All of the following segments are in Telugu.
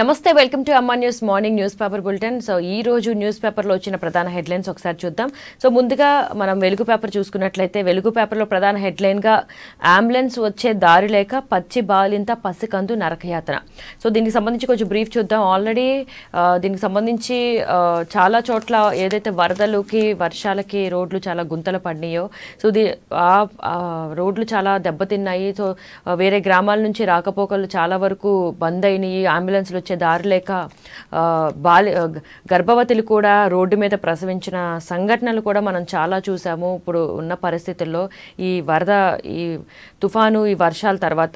నమస్తే welcome to Amma news morning news paper bulletin so ఈ రోజు న్యూస్ పేపర్లో వచ్చిన ప్రధాన హెడ్లైన్స్ ఒకసారి చూద్దాం సో ముందుగా మనం వెలుగు పేపర్ చూసుకున్నట్లయితే వెలుగు పేపర్లో ప్రధాన హెడ్లైన్గా అంబులెన్స్ వచ్చే దారి లేక పచ్చి బాలింత పసికందు నరకయాత్ర సో దీనికి సంబంధించి కొంచెం బ్రీఫ్ చూద్దాం ఆల్రెడీ దీనికి సంబంధించి చాలా చోట్ల ఏదైతే వరదలుకి వర్షాలకి రోడ్లు చాలా గుంతలు పడినాయో సో దీ ఆ రోడ్లు చాలా దెబ్బతిన్నాయి సో వేరే గ్రామాల నుంచి రాకపోకలు చాలా వరకు బంద్ అయినాయి అంబులెన్స్లు వచ్చే దారి లేక బాలి గర్భవతులు కూడా రోడ్డు మీద ప్రసవించిన సంఘటనలు కూడా మనం చాలా చూసాము ఇప్పుడు ఉన్న పరిస్థితుల్లో ఈ వరద ఈ తుఫాను ఈ వర్షాల తర్వాత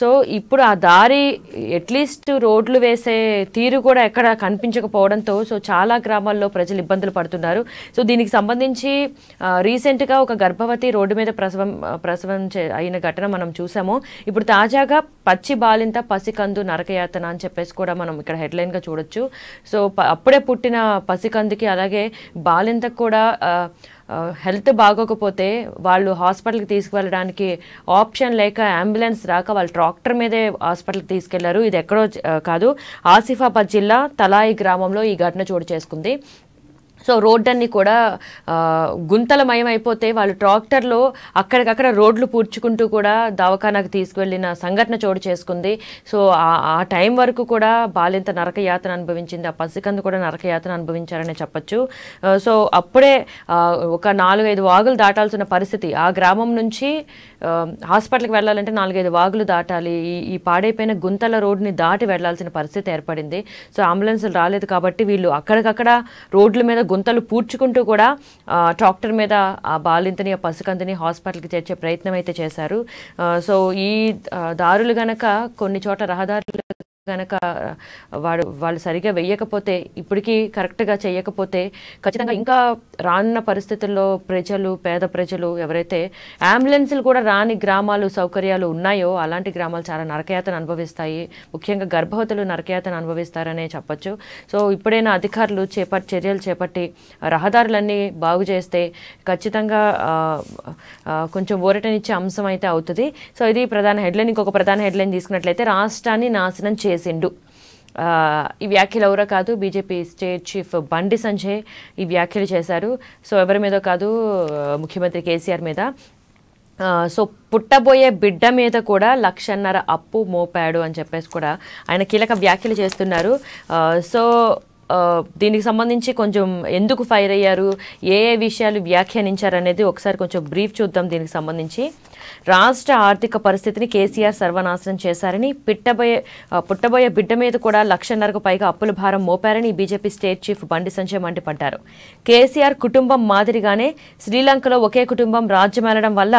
సో ఇప్పుడు ఆ దారి అట్లీస్ట్ రోడ్లు వేసే తీరు కూడా ఎక్కడ కనిపించకపోవడంతో సో చాలా గ్రామాల్లో ప్రజలు ఇబ్బందులు పడుతున్నారు సో దీనికి సంబంధించి రీసెంట్గా ఒక గర్భవతి రోడ్డు మీద ప్రసవం ప్రసవం అయిన ఘటన మనం చూసాము ఇప్పుడు తాజాగా పచ్చి బాలింత పసికందు నరకయాతన అని చెప్పేసి కూడా మనం ఇక్కడ హెడ్లైన్గా చూడొచ్చు సో అప్పుడే పుట్టిన పసికందుకి అలాగే బాలింతకు కూడా హెల్త్ బాగోకపోతే వాళ్ళు హాస్పిటల్కి తీసుకువెళ్ళడానికి ఆప్షన్ లేక అంబులెన్స్ రాక వాళ్ళు ట్రాక్టర్ మీదే హాస్పిటల్కి తీసుకెళ్లారు ఇది ఎక్కడో కాదు ఆసిఫాబాద్ జిల్లా తలాయి గ్రామంలో ఈ ఘటన చోటు చేసుకుంది సో అన్ని కూడా గుంతలమయం అయిపోతే వాళ్ళు ట్రాక్టర్లో అక్కడికక్కడ రోడ్లు పూడ్చుకుంటూ కూడా దవాఖానాకు తీసుకువెళ్ళిన సంఘటన చోటు చేసుకుంది సో ఆ టైం వరకు కూడా బాలింత నరక యాత్ర అనుభవించింది ఆ పసికంద కూడా నరక యాత్ర అనుభవించారనే చెప్పచ్చు సో అప్పుడే ఒక నాలుగైదు వాగులు దాటాల్సిన పరిస్థితి ఆ గ్రామం నుంచి హాస్పిటల్కి వెళ్ళాలంటే నాలుగైదు వాగులు దాటాలి ఈ పాడైపోయిన గుంతల రోడ్ని దాటి వెళ్లాల్సిన పరిస్థితి ఏర్పడింది సో అంబులెన్సులు రాలేదు కాబట్టి వీళ్ళు అక్కడికక్కడ రోడ్ల మీద గుంతలు పూడ్చుకుంటూ కూడా డాక్టర్ మీద ఆ బాలింతని ఆ పసుకందని హాస్పిటల్కి చేర్చే ప్రయత్నం అయితే చేశారు సో ఈ దారులు గనక కొన్ని చోట్ల రహదారులు కనుక వాడు వాళ్ళు సరిగా వెయ్యకపోతే ఇప్పటికీ కరెక్ట్గా చేయకపోతే ఖచ్చితంగా ఇంకా రానున్న పరిస్థితుల్లో ప్రజలు పేద ప్రజలు ఎవరైతే అంబులెన్సులు కూడా రాని గ్రామాలు సౌకర్యాలు ఉన్నాయో అలాంటి గ్రామాలు చాలా నరకయాతను అనుభవిస్తాయి ముఖ్యంగా గర్భవతులు నరకయాతను అనుభవిస్తారనే చెప్పొచ్చు సో ఇప్పుడైనా అధికారులు చేపట్టి చర్యలు చేపట్టి రహదారులన్నీ బాగు చేస్తే ఖచ్చితంగా కొంచెం ఊరటనిచ్చే అంశం అయితే అవుతుంది సో ఇది ప్రధాన హెడ్లైన్ ఇంకొక ప్రధాన హెడ్లైన్ తీసుకున్నట్లయితే రాష్ట్రాన్ని నాశనం చే చేసిండు ఈ వ్యాఖ్యలు ఎవరో కాదు బీజేపీ స్టేట్ చీఫ్ బండి సంజయ్ ఈ వ్యాఖ్యలు చేశారు సో ఎవరి మీద కాదు ముఖ్యమంత్రి కేసీఆర్ మీద సో పుట్టబోయే బిడ్డ మీద కూడా లక్షన్నర అప్పు మోపాడు అని చెప్పేసి కూడా ఆయన కీలక వ్యాఖ్యలు చేస్తున్నారు సో దీనికి సంబంధించి కొంచెం ఎందుకు ఫైర్ అయ్యారు ఏ ఏ విషయాలు వ్యాఖ్యానించారు అనేది ఒకసారి కొంచెం బ్రీఫ్ చూద్దాం దీనికి సంబంధించి రాష్ట్ర ఆర్థిక పరిస్థితిని కేసీఆర్ సర్వనాశనం చేశారని పిట్టబోయే పుట్టబోయే బిడ్డ మీద కూడా లక్షన్నరకు పైగా అప్పుల భారం మోపారని బీజేపీ స్టేట్ చీఫ్ బండి సంజయ్ మండిపడ్డారు కేసీఆర్ కుటుంబం మాదిరిగానే శ్రీలంకలో ఒకే కుటుంబం రాజ్యమేలడం వల్ల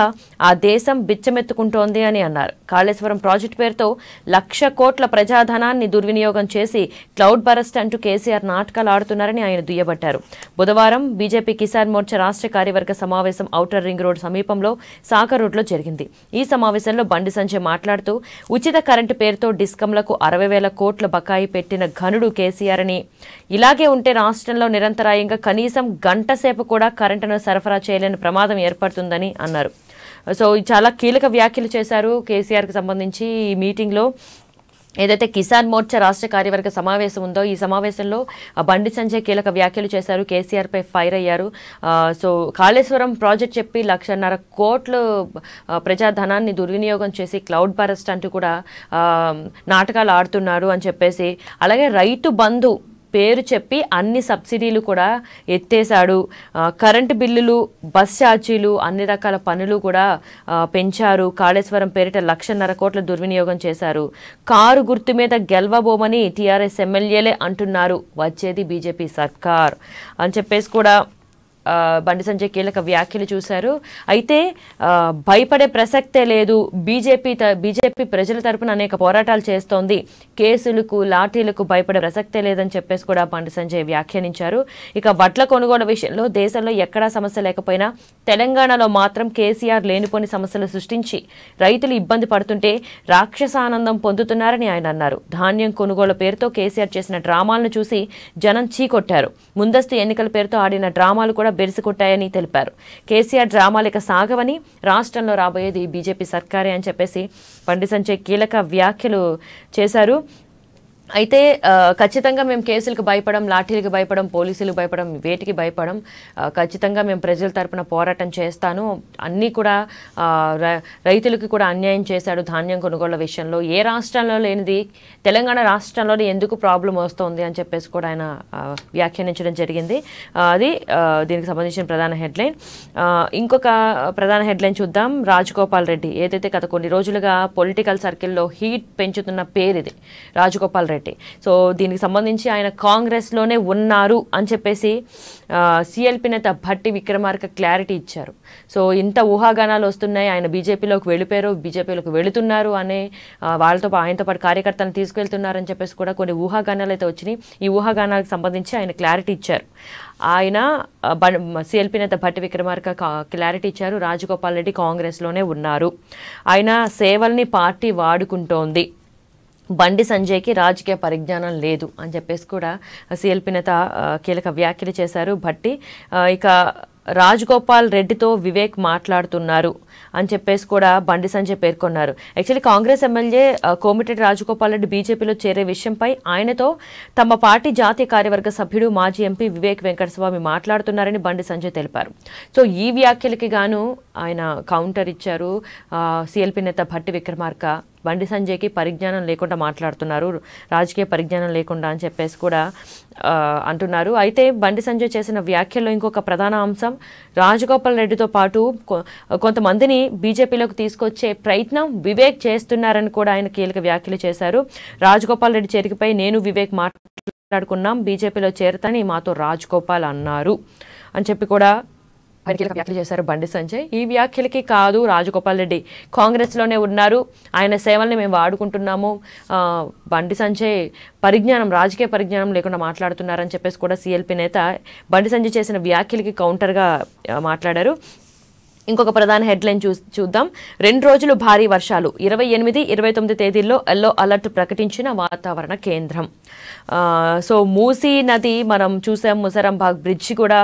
ఆ దేశం బిచ్చమెత్తుకుంటోంది అని అన్నారు కాళేశ్వరం ప్రాజెక్టు పేరుతో లక్ష కోట్ల ప్రజాధనాన్ని దుర్వినియోగం చేసి క్లౌడ్ బరస్ట్ అంటూ కేసీఆర్ నాటకాలు ఆడుతున్నారని ఆయన దుయ్యబట్టారు బుధవారం బీజేపీ కిసాన్ మోర్చా రాష్ట్ర కార్యవర్గ సమావేశం ఔటర్ రింగ్ రోడ్ సమీపంలో సాకర్ రోడ్లో జరిగింది జరిగింది ఈ సమావేశంలో బండి సంజయ్ మాట్లాడుతూ ఉచిత కరెంటు పేరుతో డిస్కంలకు అరవై వేల కోట్ల బకాయి పెట్టిన ఘనుడు కేసీఆర్ అని ఇలాగే ఉంటే రాష్ట్రంలో నిరంతరాయంగా కనీసం గంట సేపు కూడా కరెంటును సరఫరా చేయలేని ప్రమాదం ఏర్పడుతుందని అన్నారు సో చాలా కీలక వ్యాఖ్యలు చేశారు కేసీఆర్కి సంబంధించి ఈ మీటింగ్లో ఏదైతే కిసాన్ మోర్చా రాష్ట్ర కార్యవర్గ సమావేశం ఉందో ఈ సమావేశంలో బండి సంజయ్ కీలక వ్యాఖ్యలు చేశారు కేసీఆర్పై ఫైర్ అయ్యారు సో కాళేశ్వరం ప్రాజెక్ట్ చెప్పి లక్షన్నర కోట్లు ప్రజాధనాన్ని దుర్వినియోగం చేసి క్లౌడ్ బరస్ట్ అంటూ కూడా నాటకాలు ఆడుతున్నారు అని చెప్పేసి అలాగే రైతు బంధు పేరు చెప్పి అన్ని సబ్సిడీలు కూడా ఎత్తేసాడు కరెంటు బిల్లులు బస్ ఛార్జీలు అన్ని రకాల పనులు కూడా పెంచారు కాళేశ్వరం పేరిట లక్షన్నర కోట్ల దుర్వినియోగం చేశారు కారు గుర్తు మీద గెలవబోమని టీఆర్ఎస్ ఎమ్మెల్యేలే అంటున్నారు వచ్చేది బీజేపీ సర్కార్ అని చెప్పేసి కూడా బండి సంజయ్ కీలక వ్యాఖ్యలు చూశారు అయితే భయపడే ప్రసక్తే లేదు బీజేపీ బీజేపీ ప్రజల తరపున అనేక పోరాటాలు చేస్తోంది కేసులకు లాఠీలకు భయపడే ప్రసక్తే లేదని చెప్పేసి కూడా బండి సంజయ్ వ్యాఖ్యానించారు ఇక వడ్ల కొనుగోలు విషయంలో దేశంలో ఎక్కడా సమస్య లేకపోయినా తెలంగాణలో మాత్రం కేసీఆర్ లేనిపోని సమస్యలు సృష్టించి రైతులు ఇబ్బంది పడుతుంటే రాక్షసానందం పొందుతున్నారని ఆయన అన్నారు ధాన్యం కొనుగోలు పేరుతో కేసీఆర్ చేసిన డ్రామాలను చూసి జనం చీకొట్టారు ముందస్తు ఎన్నికల పేరుతో ఆడిన డ్రామాలు కూడా బెరిసికొట్టాయని తెలిపారు కేసీఆర్ డ్రామాలిక సాగవని రాష్ట్రంలో రాబోయేది బీజేపీ సర్కారే అని చెప్పేసి బండి సంజయ్ కీలక వ్యాఖ్యలు చేశారు అయితే ఖచ్చితంగా మేము కేసులకు భయపడం లాఠీలకు భయపడం పోలీసులకు భయపడం వేటికి భయపడం ఖచ్చితంగా మేము ప్రజల తరపున పోరాటం చేస్తాను అన్నీ కూడా రైతులకు కూడా అన్యాయం చేశాడు ధాన్యం కొనుగోళ్ల విషయంలో ఏ రాష్ట్రంలో లేనిది తెలంగాణ రాష్ట్రంలోనే ఎందుకు ప్రాబ్లం వస్తుంది అని చెప్పేసి కూడా ఆయన వ్యాఖ్యానించడం జరిగింది అది దీనికి సంబంధించిన ప్రధాన హెడ్లైన్ ఇంకొక ప్రధాన హెడ్లైన్ చూద్దాం రాజగోపాల్ రెడ్డి ఏదైతే గత కొన్ని రోజులుగా పొలిటికల్ సర్కిల్లో హీట్ పెంచుతున్న పేరు ఇది రాజగోపాల్ రెడ్డి కాబట్టి సో దీనికి సంబంధించి ఆయన కాంగ్రెస్లోనే ఉన్నారు అని చెప్పేసి సిఎల్పి నేత భట్టి విక్రమార్క క్లారిటీ ఇచ్చారు సో ఇంత ఊహాగానాలు వస్తున్నాయి ఆయన బీజేపీలోకి వెళ్ళిపోయారు బీజేపీలోకి వెళుతున్నారు అనే వాళ్ళతో ఆయనతో పాటు కార్యకర్తలను తీసుకెళ్తున్నారు అని చెప్పేసి కూడా కొన్ని ఊహాగానాలు అయితే వచ్చినాయి ఈ ఊహాగానాలకు సంబంధించి ఆయన క్లారిటీ ఇచ్చారు ఆయన సిఎల్పి నేత భట్టి విక్రమార్క క్లారిటీ ఇచ్చారు రాజగోపాల్ రెడ్డి కాంగ్రెస్లోనే ఉన్నారు ఆయన సేవల్ని పార్టీ వాడుకుంటోంది బండి సంజయ్కి రాజకీయ పరిజ్ఞానం లేదు అని చెప్పేసి కూడా సిఎల్పి నేత కీలక వ్యాఖ్యలు చేశారు భట్టి ఇక రాజగోపాల్ రెడ్డితో వివేక్ మాట్లాడుతున్నారు అని చెప్పేసి కూడా బండి సంజయ్ పేర్కొన్నారు actually Congress MLA Komatireddy Rajagopal Reddy బీజేపీలో చేరే విషయంపై ఆయనతో తమ పార్టీ జాతీయ కార్యవర్గ సభ్యుడు మాజీ ఎంపీ వివేక్ వెంకటస్వామి మాట్లాడుతున్నారని బండి సంజయ్ తెలిపారు సో ఈ వ్యాఖ్యలకి గాను ఆయన కౌంటర్ ఇచ్చారు సిఎల్పీ నేత భట్టి విక్రమార్క బండి సంజయ్కి పరిజ్ఞానం లేకుండా మాట్లాడుతున్నారు రాజకీయ పరిజ్ఞానం లేకుండా అని చెప్పేసి కూడా అంటున్నారు అయితే బండి సంజయ్ చేసిన వ్యాఖ్యల్లో ఇంకొక ప్రధాన అంశం రాజగోపాల్ రెడ్డితో పాటు కొంతమందిని బీజేపీలోకి తీసుకొచ్చే ప్రయత్నం వివేక్ చేస్తున్నారని కూడా ఆయన కీలక వ్యాఖ్యలు చేశారు రాజగోపాల్ రెడ్డి చేరికపై నేను వివేక్ మాట్లాడుకున్నాం బీజేపీలో చేరతని మాతో రాజగోపాల్ అన్నారు అని చెప్పి కూడా ఆయన కీలక వ్యాఖ్యలు చేశారు బండి సంజయ్ ఈ వ్యాఖ్యలకి కాదు రాజగోపాల్ రెడ్డి కాంగ్రెస్లోనే ఉన్నారు ఆయన సేవల్ని మేము వాడుకుంటున్నాము బండి సంజయ్ పరిజ్ఞానం రాజకీయ పరిజ్ఞానం లేకుండా మాట్లాడుతున్నారని చెప్పేసి కూడా సిఎల్పి నేత బండి సంజయ్ చేసిన వ్యాఖ్యలకి కౌంటర్గా మాట్లాడారు ఇంకొక ప్రధాన హెడ్లైన్ చూ చూద్దాం రెండు రోజులు భారీ వర్షాలు ఇరవై ఎనిమిది ఇరవై తొమ్మిది తేదీల్లో ఎల్లో అలర్ట్ ప్రకటించిన వాతావరణ కేంద్రం సో మూసీ నది మనం చూసాం ముసరంబాగ్ బ్రిడ్జ్ కూడా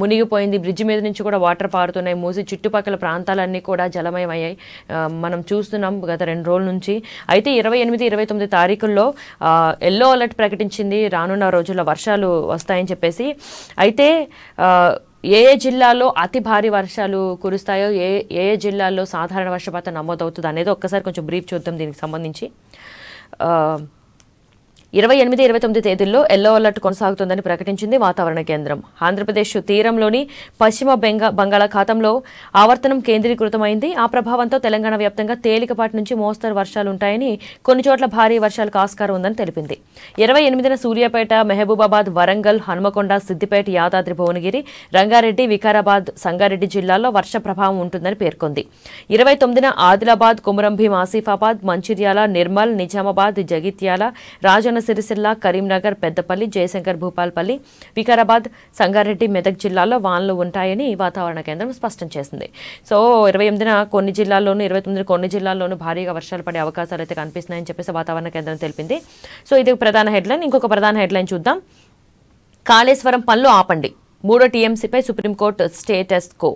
మునిగిపోయింది బ్రిడ్జ్ మీద నుంచి కూడా వాటర్ పారుతున్నాయి మూసీ చుట్టుపక్కల ప్రాంతాలన్నీ కూడా జలమయమయ్యాయి మనం చూస్తున్నాం గత రెండు రోజుల నుంచి అయితే ఇరవై ఎనిమిది ఇరవై తొమ్మిది తారీఖుల్లో ఎల్లో అలర్ట్ ప్రకటించింది రానున్న రోజుల్లో వర్షాలు వస్తాయని చెప్పేసి అయితే ఏ ఏ జిల్లాలో అతి భారీ వర్షాలు కురుస్తాయో ఏ ఏ జిల్లాల్లో సాధారణ వర్షపాతం నమోదవుతుంది అనేది ఒక్కసారి కొంచెం బ్రీఫ్ చూద్దాం దీనికి సంబంధించి ఇరవై ఎనిమిది ఇరవై తొమ్మిది తేదీల్లో ఎల్లో అలర్ట్ కొనసాగుతుందని ప్రకటించింది వాతావరణ కేంద్రం ఆంధ్రప్రదేశ్ తీరంలోని పశ్చిమ బెంగా బంగాళాఖాతంలో ఆవర్తనం కేంద్రీకృతమైంది ఆ ప్రభావంతో తెలంగాణ వ్యాప్తంగా తేలికపాటి నుంచి మోస్తరు వర్షాలుంటాయని కొన్ని చోట్ల భారీ వర్షాలకు ఆస్కారం ఉందని తెలిపింది ఇరవై ఎనిమిదిన సూర్యాపేట మెహబూబాబాద్ వరంగల్ హనుమకొండ సిద్దిపేట యాదాద్రి భువనగిరి రంగారెడ్డి వికారాబాద్ సంగారెడ్డి జిల్లాల్లో వర్ష ప్రభావం ఉంటుందని పేర్కొంది ఇరవై తొమ్మిదిన ఆదిలాబాద్ కుమరంభీం ఆసిఫాబాద్ మంచిర్యాల నిర్మల్ నిజామాబాద్ జగిత్యాల రాజన సిరిసిల్ల కరీంనగర్ పెద్దపల్లి జయశంకర్ భూపాల్పల్లి వికారాబాద్ సంగారెడ్డి మెదక్ జిల్లాలో వానలు ఉంటాయని వాతావరణ కేంద్రం స్పష్టం చేసింది సో ఇరవై ఎనిమిదిన కొన్ని జిల్లాల్లోనూ ఇరవై తొమ్మిది కొన్ని జిల్లాల్లోనూ భారీగా వర్షాలు పడే అవకాశాలు అయితే కనిపిస్తున్నాయని చెప్పేసి వాతావరణ కేంద్రం తెలిపింది సో ఇది ప్రధాన హెడ్లైన్ ఇంకొక ప్రధాన హెడ్లైన్ చూద్దాం కాళేశ్వరం పనులు ఆపండి మూడో టీఎంసీపై సుప్రీంకోర్టు స్టేటస్ కో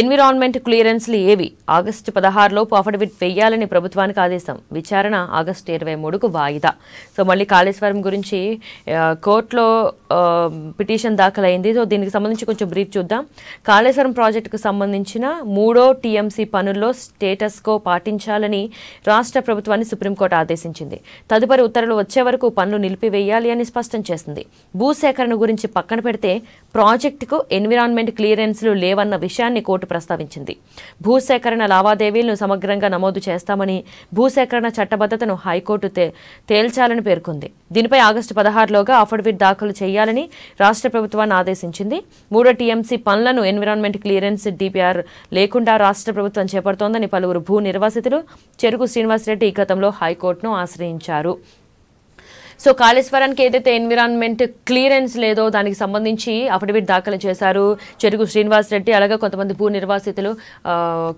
ఎన్విరాన్మెంట్ క్లియరెన్స్లు ఏవి ఆగస్టు పదహారులోపు అఫిడవిట్ వేయాలని ప్రభుత్వానికి ఆదేశం విచారణ ఆగస్టు ఇరవై మూడుకు వాయిదా సో మళ్ళీ కాళేశ్వరం గురించి కోర్టులో పిటిషన్ దాఖలైంది సో దీనికి సంబంధించి కొంచెం బ్రీఫ్ చూద్దాం కాళేశ్వరం ప్రాజెక్టుకు సంబంధించిన మూడో టీఎంసీ పనుల్లో స్టేటస్కో పాటించాలని రాష్ట్ర ప్రభుత్వాన్ని సుప్రీంకోర్టు ఆదేశించింది తదుపరి ఉత్తర్వులు వచ్చే వరకు పనులు నిలిపివేయాలి అని స్పష్టం చేసింది భూసేకరణ గురించి పక్కన పెడితే ప్రాజెక్టుకు ఎన్విరాన్మెంట్ క్లియరెన్స్లు లేవన్న విషయాన్ని కోర్టు బోర్డు ప్రస్తావించింది భూసేకరణ లావాదేవీలను సమగ్రంగా నమోదు చేస్తామని భూసేకరణ చట్టబద్ధతను హైకోర్టు తేల్చాలని పేర్కొంది దీనిపై ఆగస్టు పదహారులోగా అఫిడవిట్ దాఖలు చేయాలని రాష్ట్ర ప్రభుత్వాన్ని ఆదేశించింది మూడో టీఎంసీ పనులను ఎన్విరాన్మెంట్ క్లియరెన్స్ డిపిఆర్ లేకుండా రాష్ట్ర ప్రభుత్వం చేపడుతోందని పలువురు భూ నిర్వాసితులు చెరుకు శ్రీనివాసరెడ్డి గతంలో హైకోర్టును ఆశ్రయించారు సో కాళేశ్వరానికి ఏదైతే ఎన్విరాన్మెంట్ క్లియరెన్స్ లేదో దానికి సంబంధించి అఫిడవిట్ దాఖలు చేశారు చెరుకు శ్రీనివాస్ రెడ్డి అలాగే కొంతమంది భూ నిర్వాసితులు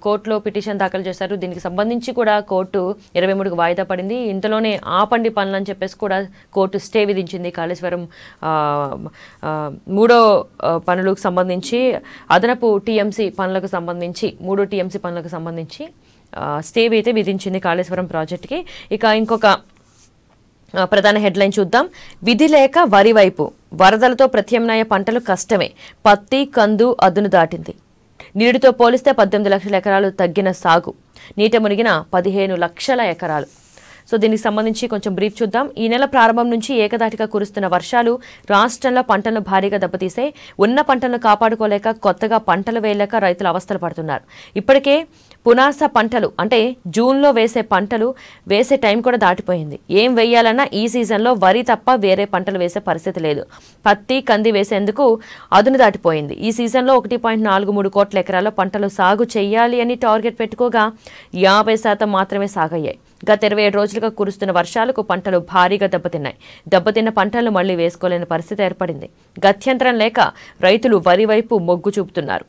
కోర్టులో పిటిషన్ దాఖలు చేశారు దీనికి సంబంధించి కూడా కోర్టు ఇరవై మూడుకు వాయిదా పడింది ఇంతలోనే ఆపండి పనులు అని చెప్పేసి కూడా కోర్టు స్టే విధించింది కాళేశ్వరం మూడో పనులకు సంబంధించి అదనపు టీఎంసీ పనులకు సంబంధించి మూడో టీఎంసీ పనులకు సంబంధించి స్టే అయితే విధించింది కాళేశ్వరం ప్రాజెక్టుకి ఇక ఇంకొక ప్రధాన హెడ్లైన్ చూద్దాం విధి లేక వరి వైపు వరదలతో ప్రత్యామ్నాయ పంటలు కష్టమే పత్తి కందు అదును దాటింది నీటితో పోలిస్తే పద్దెనిమిది లక్షల ఎకరాలు తగ్గిన సాగు నీట మునిగిన పదిహేను లక్షల ఎకరాలు సో దీనికి సంబంధించి కొంచెం బ్రీఫ్ చూద్దాం ఈ నెల ప్రారంభం నుంచి ఏకదాటిగా కురుస్తున్న వర్షాలు రాష్ట్రంలో పంటలను భారీగా దెబ్బతీసే ఉన్న పంటలను కాపాడుకోలేక కొత్తగా పంటలు వేయలేక రైతులు అవస్థలు పడుతున్నారు ఇప్పటికే పునాస పంటలు అంటే జూన్లో వేసే పంటలు వేసే టైం కూడా దాటిపోయింది ఏం వేయాలన్నా ఈ సీజన్లో వరి తప్ప వేరే పంటలు వేసే పరిస్థితి లేదు పత్తి కంది వేసేందుకు అదును దాటిపోయింది ఈ సీజన్లో ఒకటి పాయింట్ నాలుగు మూడు కోట్ల ఎకరాల పంటలు సాగు చేయాలి అని టార్గెట్ పెట్టుకోగా యాభై శాతం మాత్రమే సాగయ్యాయి గత ఇరవై ఏడు రోజులుగా కురుస్తున్న వర్షాలకు పంటలు భారీగా దెబ్బతిన్నాయి దెబ్బతిన్న పంటలను మళ్లీ వేసుకోలేని పరిస్థితి ఏర్పడింది గత్యంతరం లేక రైతులు వరి వైపు మొగ్గు చూపుతున్నారు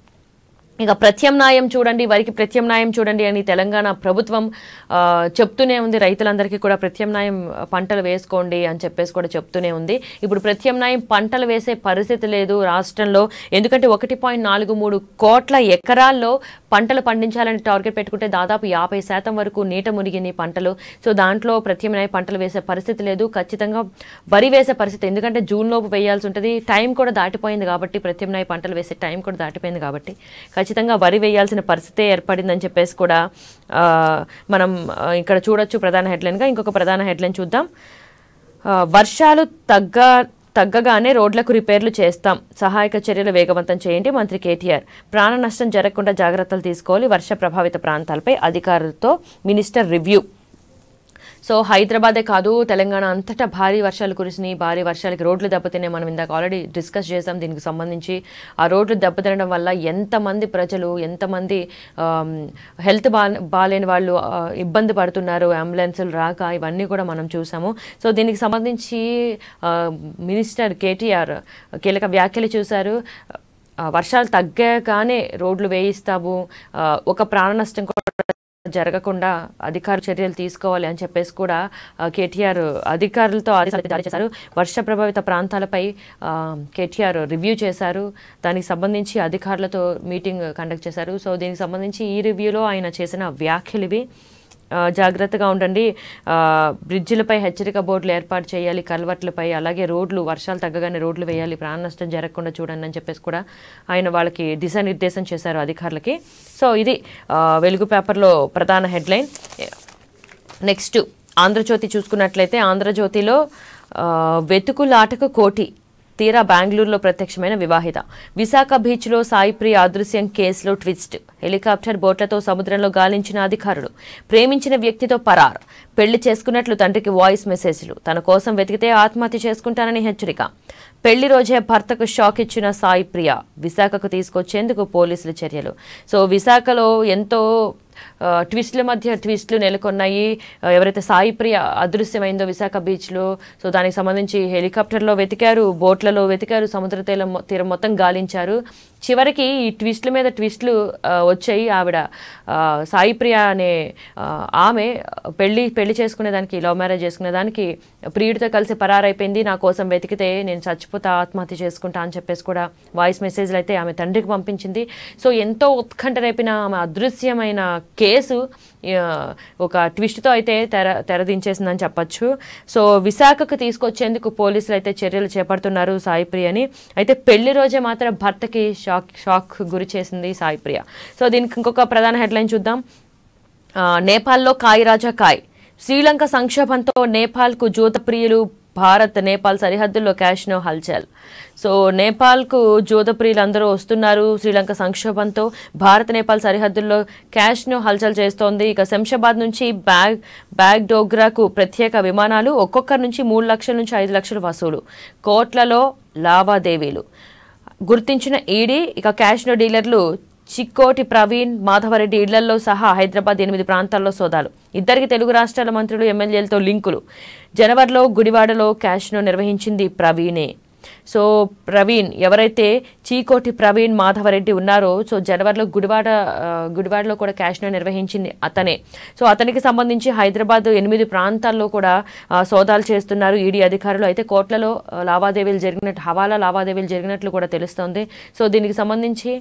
ఇక ప్రత్యామ్నాయం చూడండి వారికి ప్రత్యామ్నాయం చూడండి అని తెలంగాణ ప్రభుత్వం చెప్తూనే ఉంది రైతులందరికీ కూడా ప్రత్యామ్నాయం పంటలు వేసుకోండి అని చెప్పేసి కూడా చెప్తూనే ఉంది ఇప్పుడు ప్రత్యామ్నాయం పంటలు వేసే పరిస్థితి లేదు రాష్ట్రంలో ఎందుకంటే ఒకటి కోట్ల ఎకరాల్లో పంటలు పండించాలని టార్గెట్ పెట్టుకుంటే దాదాపు యాభై శాతం వరకు నీట మునిగింది పంటలు సో దాంట్లో ప్రత్యామ్నాయ పంటలు వేసే పరిస్థితి లేదు ఖచ్చితంగా వరి వేసే పరిస్థితి ఎందుకంటే జూన్లోపు వేయాల్సి ఉంటుంది టైం కూడా దాటిపోయింది కాబట్టి ప్రత్యామ్నాయ పంటలు వేసే టైం కూడా దాటిపోయింది కాబట్టి ఖచ్చితంగా వరి వేయాల్సిన పరిస్థితే ఏర్పడిందని చెప్పేసి కూడా మనం ఇక్కడ చూడొచ్చు ప్రధాన హెడ్లైన్గా ఇంకొక ప్రధాన హెడ్లైన్ చూద్దాం వర్షాలు తగ్గ తగ్గగానే రోడ్లకు రిపేర్లు చేస్తాం సహాయక చర్యలు వేగవంతం చేయండి మంత్రి కేటీఆర్ ప్రాణ నష్టం జరగకుండా జాగ్రత్తలు తీసుకోవాలి వర్ష ప్రభావిత ప్రాంతాలపై అధికారులతో మినిస్టర్ రివ్యూ సో హైదరాబాదే కాదు తెలంగాణ అంతటా భారీ వర్షాలు కురిసినాయి భారీ వర్షాలకి రోడ్లు దెబ్బతినే మనం ఇందాక ఆల్రెడీ డిస్కస్ చేసాం దీనికి సంబంధించి ఆ రోడ్లు దెబ్బతినడం వల్ల ఎంతమంది ప్రజలు ఎంతమంది హెల్త్ బా బాగాలేని వాళ్ళు ఇబ్బంది పడుతున్నారు అంబులెన్సులు రాక ఇవన్నీ కూడా మనం చూసాము సో దీనికి సంబంధించి మినిస్టర్ కేటీఆర్ కీలక వ్యాఖ్యలు చూశారు వర్షాలు తగ్గాకనే రోడ్లు వేయిస్తాము ఒక ప్రాణ నష్టం కూడా జరగకుండా అధికారులు చర్యలు తీసుకోవాలి అని చెప్పేసి కూడా కేటీఆర్ అధికారులతో ఆదేశాలు జారీ చేశారు వర్ష ప్రభావిత ప్రాంతాలపై కేటీఆర్ రివ్యూ చేశారు దానికి సంబంధించి అధికారులతో మీటింగ్ కండక్ట్ చేశారు సో దీనికి సంబంధించి ఈ రివ్యూలో ఆయన చేసిన వ్యాఖ్యలు ఇవి జాగ్రత్తగా ఉండండి బ్రిడ్జిలపై హెచ్చరిక బోర్డులు ఏర్పాటు చేయాలి కల్వర్ట్లపై అలాగే రోడ్లు వర్షాలు తగ్గగానే రోడ్లు వేయాలి ప్రాణ నష్టం జరగకుండా చూడండి అని చెప్పేసి కూడా ఆయన వాళ్ళకి దిశానిర్దేశం చేశారు అధికారులకి సో ఇది వెలుగు పేపర్లో ప్రధాన హెడ్లైన్ నెక్స్ట్ ఆంధ్రజ్యోతి చూసుకున్నట్లయితే ఆంధ్రజ్యోతిలో వెతుకులాటకు కోటి తీరా బెంగళూరులో ప్రత్యక్షమైన వివాహిత విశాఖ బీచ్లో సాయిప్రియ అదృశ్యం కేసులో ట్విస్ట్ హెలికాప్టర్ బోట్లతో సముద్రంలో గాలించిన అధికారులు ప్రేమించిన వ్యక్తితో పరార్ పెళ్లి చేసుకున్నట్లు తండ్రికి వాయిస్ మెసేజ్లు తన కోసం వెతికితే ఆత్మహత్య చేసుకుంటానని హెచ్చరిక పెళ్లి రోజే భర్తకు షాక్ ఇచ్చిన సాయి ప్రియ విశాఖకు తీసుకొచ్చేందుకు పోలీసులు చర్యలు సో విశాఖలో ఎంతో ట్విస్ట్ల మధ్య ట్విస్ట్లు నెలకొన్నాయి ఎవరైతే సాయి ప్రియ అదృశ్యమైందో విశాఖ బీచ్లో సో దానికి సంబంధించి హెలికాప్టర్లో వెతికారు బోట్లలో వెతికారు సముద్ర తీరం తీరం మొత్తం గాలించారు చివరికి ఈ ట్విస్ట్ల మీద ట్విస్ట్లు వచ్చాయి ఆవిడ సాయిప్రియ అనే ఆమె పెళ్లి పెళ్లి చేసుకునేదానికి లవ్ మ్యారేజ్ చేసుకునేదానికి ప్రియుడితో కలిసి పరారైపోయింది నా కోసం వెతికితే నేను చచ్చిపోతా ఆత్మహత్య చేసుకుంటా అని చెప్పేసి కూడా వాయిస్ మెసేజ్లు అయితే ఆమె తండ్రికి పంపించింది సో ఎంతో ఉత్కంఠ రేపిన ఆమె అదృశ్యమైన కేసు ఒక ట్విస్ట్తో అయితే తెర తెరదించేసిందని చెప్పచ్చు సో విశాఖకు తీసుకొచ్చేందుకు పోలీసులు అయితే చర్యలు చేపడుతున్నారు సాయిప్రియని అయితే పెళ్లి రోజే మాత్రం భర్తకి షాక్ షాక్ గురి చేసింది సాయి ప్రియ సో దీనికి ఇంకొక ప్రధాన హెడ్లైన్ చూద్దాం నేపాల్లో కాయ్ రాజా కాయ్ శ్రీలంక సంక్షోభంతో నేపాల్కు జూతప్రియులు భారత్ నేపాల్ సరిహద్దుల్లో క్యాష్నో హల్చల్ సో నేపాల్కు ప్రియులు అందరూ వస్తున్నారు శ్రీలంక సంక్షోభంతో భారత్ నేపాల్ సరిహద్దుల్లో క్యాష్నో హల్చల్ చేస్తోంది ఇక శంషాబాద్ నుంచి బ్యాగ్ బ్యాగ్ డోగ్రాకు ప్రత్యేక విమానాలు ఒక్కొక్కరి నుంచి మూడు లక్షల నుంచి ఐదు లక్షలు వసూలు కోట్లలో లావాదేవీలు గుర్తించిన ఈడీ ఇక క్యాషినో డీలర్లు చిక్కోటి ప్రవీణ్ మాధవరెడ్డి ఇళ్లల్లో సహా హైదరాబాద్ ఎనిమిది ప్రాంతాల్లో సోదాలు ఇద్దరికి తెలుగు రాష్ట్రాల మంత్రులు ఎమ్మెల్యేలతో లింకులు జనవరిలో గుడివాడలో క్యాష్ను నిర్వహించింది ప్రవీణే సో ప్రవీణ్ ఎవరైతే చీకోటి ప్రవీణ్ మాధవరెడ్డి ఉన్నారో సో జనవరిలో గుడివాడ గుడివాడలో కూడా క్యాష్ను నిర్వహించింది అతనే సో అతనికి సంబంధించి హైదరాబాద్ ఎనిమిది ప్రాంతాల్లో కూడా సోదాలు చేస్తున్నారు ఈడీ అధికారులు అయితే కోట్లలో లావాదేవీలు జరిగినట్టు హవాలా లావాదేవీలు జరిగినట్లు కూడా తెలుస్తోంది సో దీనికి సంబంధించి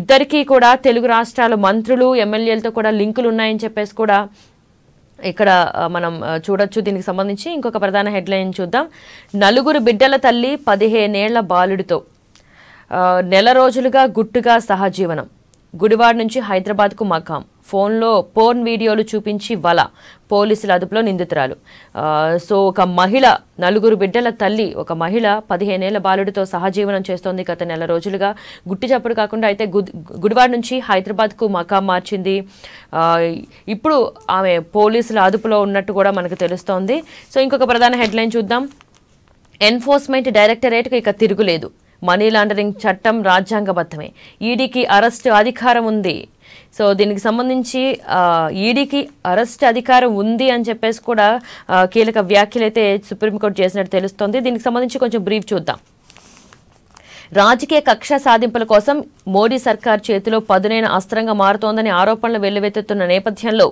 ఇద్దరికీ కూడా తెలుగు రాష్ట్రాల మంత్రులు ఎమ్మెల్యేలతో కూడా లింకులు ఉన్నాయని చెప్పేసి కూడా ఇక్కడ మనం చూడొచ్చు దీనికి సంబంధించి ఇంకొక ప్రధాన హెడ్లైన్ చూద్దాం నలుగురు బిడ్డల తల్లి పదిహేనేళ్ల బాలుడితో నెల రోజులుగా గుట్టుగా సహజీవనం గుడివాడ నుంచి హైదరాబాద్కు మకాం ఫోన్లో పోర్న్ వీడియోలు చూపించి వల పోలీసుల అదుపులో నిందితురాలు సో ఒక మహిళ నలుగురు బిడ్డల తల్లి ఒక మహిళ పదిహేనేళ్ల బాలుడితో సహజీవనం చేస్తోంది గత నెల రోజులుగా గుట్టి చప్పుడు కాకుండా అయితే గుడివాడ నుంచి హైదరాబాద్కు మకాం మార్చింది ఇప్పుడు ఆమె పోలీసుల అదుపులో ఉన్నట్టు కూడా మనకు తెలుస్తోంది సో ఇంకొక ప్రధాన హెడ్లైన్ చూద్దాం ఎన్ఫోర్స్మెంట్ డైరెక్టరేట్కు ఇక తిరుగులేదు మనీ లాండరింగ్ చట్టం రాజ్యాంగబద్ధమే ఈడీకి e అరెస్ట్ అధికారం ఉంది సో దీనికి సంబంధించి ఈడీకి e అరెస్ట్ అధికారం ఉంది అని చెప్పేసి కూడా కీలక వ్యాఖ్యలు అయితే సుప్రీంకోర్టు చేసినట్టు తెలుస్తోంది దీనికి సంబంధించి కొంచెం బ్రీఫ్ చూద్దాం రాజకీయ కక్ష సాధింపుల కోసం మోడీ సర్కార్ చేతిలో పదునైన అస్త్రంగా మారుతోందని ఆరోపణలు వెల్లువెత్తుతున్న నేపథ్యంలో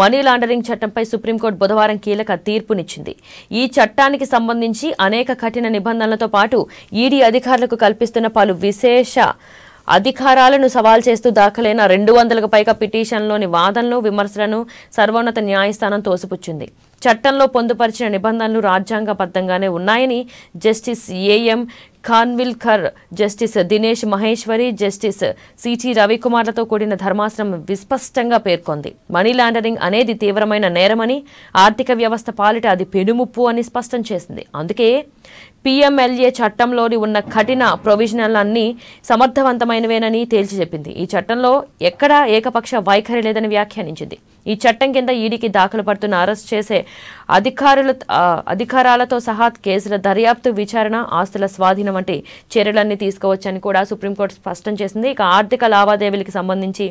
మనీ లాండరింగ్ చట్టంపై సుప్రీంకోర్టు బుధవారం కీలక తీర్పునిచ్చింది ఈ చట్టానికి సంబంధించి అనేక కఠిన నిబంధనలతో పాటు ఈడీ అధికారులకు కల్పిస్తున్న పలు విశేష అధికారాలను సవాల్ చేస్తూ దాఖలైన రెండు వందలకు పైగా పిటిషన్లోని వాదనలు విమర్శలను సర్వోన్నత న్యాయస్థానం తోసిపుచ్చింది చట్టంలో పొందుపరిచిన నిబంధనలు రాజ్యాంగబద్ధంగానే ఉన్నాయని justice AM Khanwilkar justice Dinesh Maheshwari justice CT రవికుమార్లతో కూడిన ధర్మాసనం విస్పష్టంగా పేర్కొంది మనీ లాండరింగ్ అనేది తీవ్రమైన నేరమని ఆర్థిక వ్యవస్థ పాలిట అది పెనుముప్పు అని స్పష్టం చేసింది అందుకే పీఎంఎల్ఏ చట్టంలోని ఉన్న కఠిన ప్రొవిజనలన్నీ సమర్థవంతమైనవేనని తేల్చి చెప్పింది ఈ చట్టంలో ఎక్కడా ఏకపక్ష వైఖరి లేదని వ్యాఖ్యానించింది ఈ చట్టం కింద ఈడీకి దాఖలు పడుతున్న అరెస్ట్ చేసే అధికారుల అధికారాలతో సహా కేసుల దర్యాప్తు విచారణ ఆస్తుల స్వాధీనం వంటి చర్యలన్నీ తీసుకోవచ్చని కూడా సుప్రీంకోర్టు స్పష్టం చేసింది ఇక ఆర్థిక లావాదేవీలకు సంబంధించి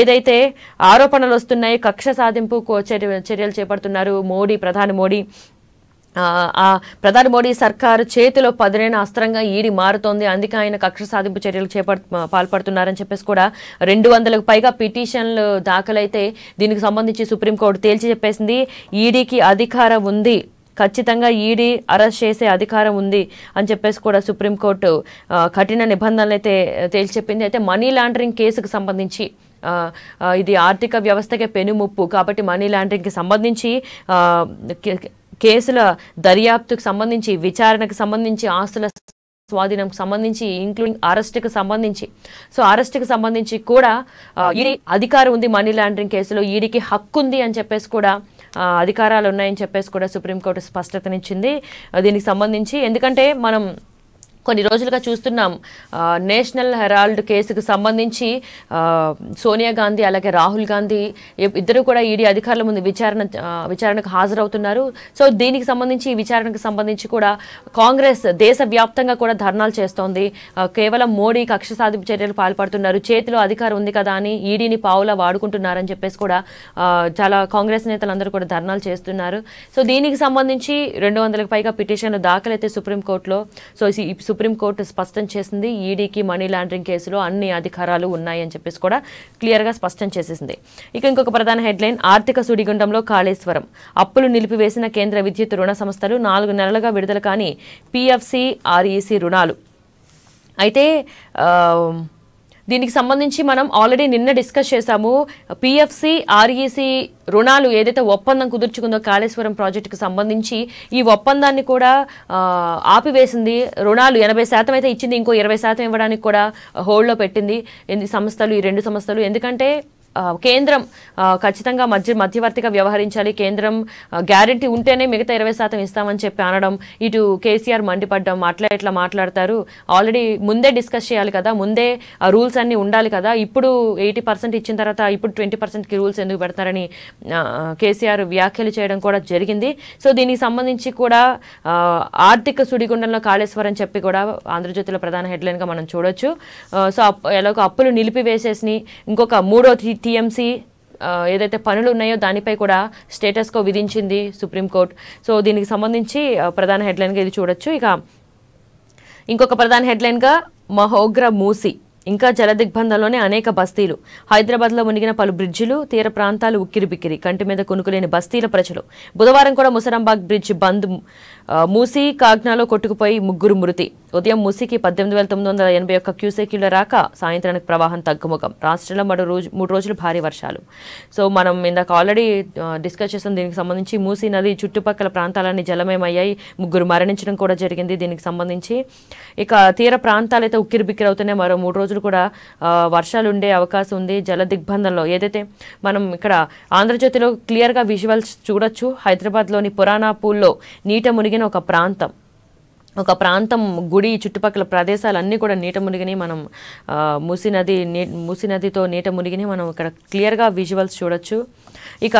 ఏదైతే ఆరోపణలు వస్తున్నాయో కక్ష సాధింపు చర్యలు చేపడుతున్నారు మోడీ ప్రధాని మోడీ ఆ ప్రధాని మోడీ సర్కారు చేతిలో పదునైన అస్త్రంగా ఈడి మారుతోంది అందుకే ఆయన కక్ష సాధింపు చర్యలు చేపడు పాల్పడుతున్నారని చెప్పేసి కూడా రెండు వందలకు పైగా పిటిషన్లు దాఖలైతే దీనికి సంబంధించి సుప్రీంకోర్టు తేల్చి చెప్పేసింది ఈడీకి అధికారం ఉంది ఖచ్చితంగా ఈడీ అరెస్ట్ చేసే అధికారం ఉంది అని చెప్పేసి కూడా సుప్రీంకోర్టు కఠిన నిబంధనలు అయితే తేల్చి చెప్పింది అయితే మనీ లాండరింగ్ కేసుకు సంబంధించి ఇది ఆర్థిక వ్యవస్థకే పెనుముప్పు కాబట్టి మనీ లాండరింగ్కి సంబంధించి కేసుల దర్యాప్తుకు సంబంధించి విచారణకు సంబంధించి ఆస్తుల స్వాధీనంకు సంబంధించి ఇంక్లూడింగ్ అరెస్ట్కు సంబంధించి సో అరెస్ట్కి సంబంధించి కూడా ఈడీ అధికారం ఉంది మనీ లాండరింగ్ కేసులో ఈడీకి హక్కు ఉంది అని చెప్పేసి కూడా అధికారాలు ఉన్నాయని చెప్పేసి కూడా సుప్రీంకోర్టు స్పష్టతనిచ్చింది దీనికి సంబంధించి ఎందుకంటే మనం కొన్ని రోజులుగా చూస్తున్నాం నేషనల్ హెరాల్డ్ కేసుకు సంబంధించి సోనియా గాంధీ అలాగే రాహుల్ గాంధీ ఇద్దరు కూడా ఈడీ అధికారుల ముందు విచారణ విచారణకు హాజరవుతున్నారు సో దీనికి సంబంధించి ఈ విచారణకు సంబంధించి కూడా కాంగ్రెస్ దేశవ్యాప్తంగా కూడా ధర్నాలు చేస్తోంది కేవలం మోడీ కక్ష సాధింపు చర్యలు పాల్పడుతున్నారు చేతిలో అధికారం ఉంది కదా అని ఈడీని పావులా వాడుకుంటున్నారని చెప్పేసి కూడా చాలా కాంగ్రెస్ నేతలందరూ కూడా ధర్నాలు చేస్తున్నారు సో దీనికి సంబంధించి రెండు వందలకు పైగా పిటిషన్లు దాఖలైతే సుప్రీంకోర్టులో సో సుప్రీంకోర్టు స్పష్టం చేసింది ఈడీకి మనీ లాండరింగ్ కేసులో అన్ని అధికారాలు ఉన్నాయని చెప్పేసి కూడా క్లియర్గా స్పష్టం చేసేసింది ఇక ఇంకొక ప్రధాన హెడ్లైన్ ఆర్థిక సుడిగుండంలో కాళేశ్వరం అప్పులు నిలిపివేసిన కేంద్ర విద్యుత్ రుణ సంస్థలు నాలుగు నెలలుగా విడుదల కాని పిఎఫ్సి ఆర్ఈసి రుణాలు అయితే దీనికి సంబంధించి మనం ఆల్రెడీ నిన్న డిస్కస్ చేశాము పిఎఫ్సి ఆర్ఈసి రుణాలు ఏదైతే ఒప్పందం కుదుర్చుకుందో కాళేశ్వరం ప్రాజెక్టుకు సంబంధించి ఈ ఒప్పందాన్ని కూడా ఆపివేసింది రుణాలు ఎనభై శాతం అయితే ఇచ్చింది ఇంకో ఇరవై శాతం ఇవ్వడానికి కూడా హోల్డ్లో పెట్టింది సంస్థలు ఈ రెండు సంస్థలు ఎందుకంటే కేంద్రం ఖచ్చితంగా మధ్య మధ్యవర్తిగా వ్యవహరించాలి కేంద్రం గ్యారంటీ ఉంటేనే మిగతా ఇరవై శాతం ఇస్తామని చెప్పి అనడం ఇటు కేసీఆర్ మండిపడ్డం అట్లా ఇట్లా మాట్లాడతారు ఆల్రెడీ ముందే డిస్కస్ చేయాలి కదా ముందే రూల్స్ అన్నీ ఉండాలి కదా ఇప్పుడు ఎయిటీ పర్సెంట్ ఇచ్చిన తర్వాత ఇప్పుడు ట్వంటీ పర్సెంట్కి రూల్స్ ఎందుకు పెడతారని కేసీఆర్ వ్యాఖ్యలు చేయడం కూడా జరిగింది సో దీనికి సంబంధించి కూడా ఆర్థిక సుడిగుండంలో కాళేశ్వరం చెప్పి కూడా ఆంధ్రజ్యోతిలో ప్రధాన హెడ్లైన్గా మనం చూడొచ్చు సో ఎలాగో అప్పులు నిలిపివేసేసి ఇంకొక మూడో టీఎంసీ ఏదైతే పనులు ఉన్నాయో దానిపై కూడా స్టేటస్కో విధించింది సుప్రీంకోర్టు సో దీనికి సంబంధించి ప్రధాన హెడ్లైన్గా ఇది చూడొచ్చు ఇక ఇంకొక ప్రధాన హెడ్లైన్గా మహోగ్ర మూసి ఇంకా జల దిగ్బంధంలోనే అనేక బస్తీలు హైదరాబాద్లో మునిగిన పలు బ్రిడ్జిలు తీర ప్రాంతాలు ఉక్కిరిబిక్కిరి కంటి మీద కొనుక్కులేని బస్తీల ప్రజలు బుధవారం కూడా ముసరాంబాగ్ బ్రిడ్జ్ బంద్ మూసి కాగ్నాలో కొట్టుకుపోయి ముగ్గురు మృతి ఉదయం మూసికి పద్దెనిమిది వేల తొమ్మిది వందల ఎనభై ఒక్క రాక సాయంత్రానికి ప్రవాహం తగ్గుముఖం రాష్ట్రంలో మరో రోజు మూడు రోజులు భారీ వర్షాలు సో మనం ఇందాక ఆల్రెడీ డిస్కస్ చేసాం దీనికి సంబంధించి మూసీ నది చుట్టుపక్కల ప్రాంతాలన్నీ జలమయమయ్యాయి ముగ్గురు మరణించడం కూడా జరిగింది దీనికి సంబంధించి ఇక తీర ప్రాంతాలైతే అవుతున్నాయి మరో మూడు రోజులు రోజులు కూడా వర్షాలు ఉండే అవకాశం ఉంది జల దిగ్బంధంలో ఏదైతే మనం ఇక్కడ ఆంధ్రజ్యోతిలో క్లియర్గా విజువల్స్ చూడొచ్చు హైదరాబాద్లోని పురాణా పూల్లో నీట మునిగిన ఒక ప్రాంతం ఒక ప్రాంతం గుడి చుట్టుపక్కల ప్రదేశాలన్నీ కూడా నీట మునిగినాయి మనం ముసి నది నీ ముసి నదితో నీట మునిగినాయి మనం ఇక్కడ క్లియర్గా విజువల్స్ చూడొచ్చు ఇక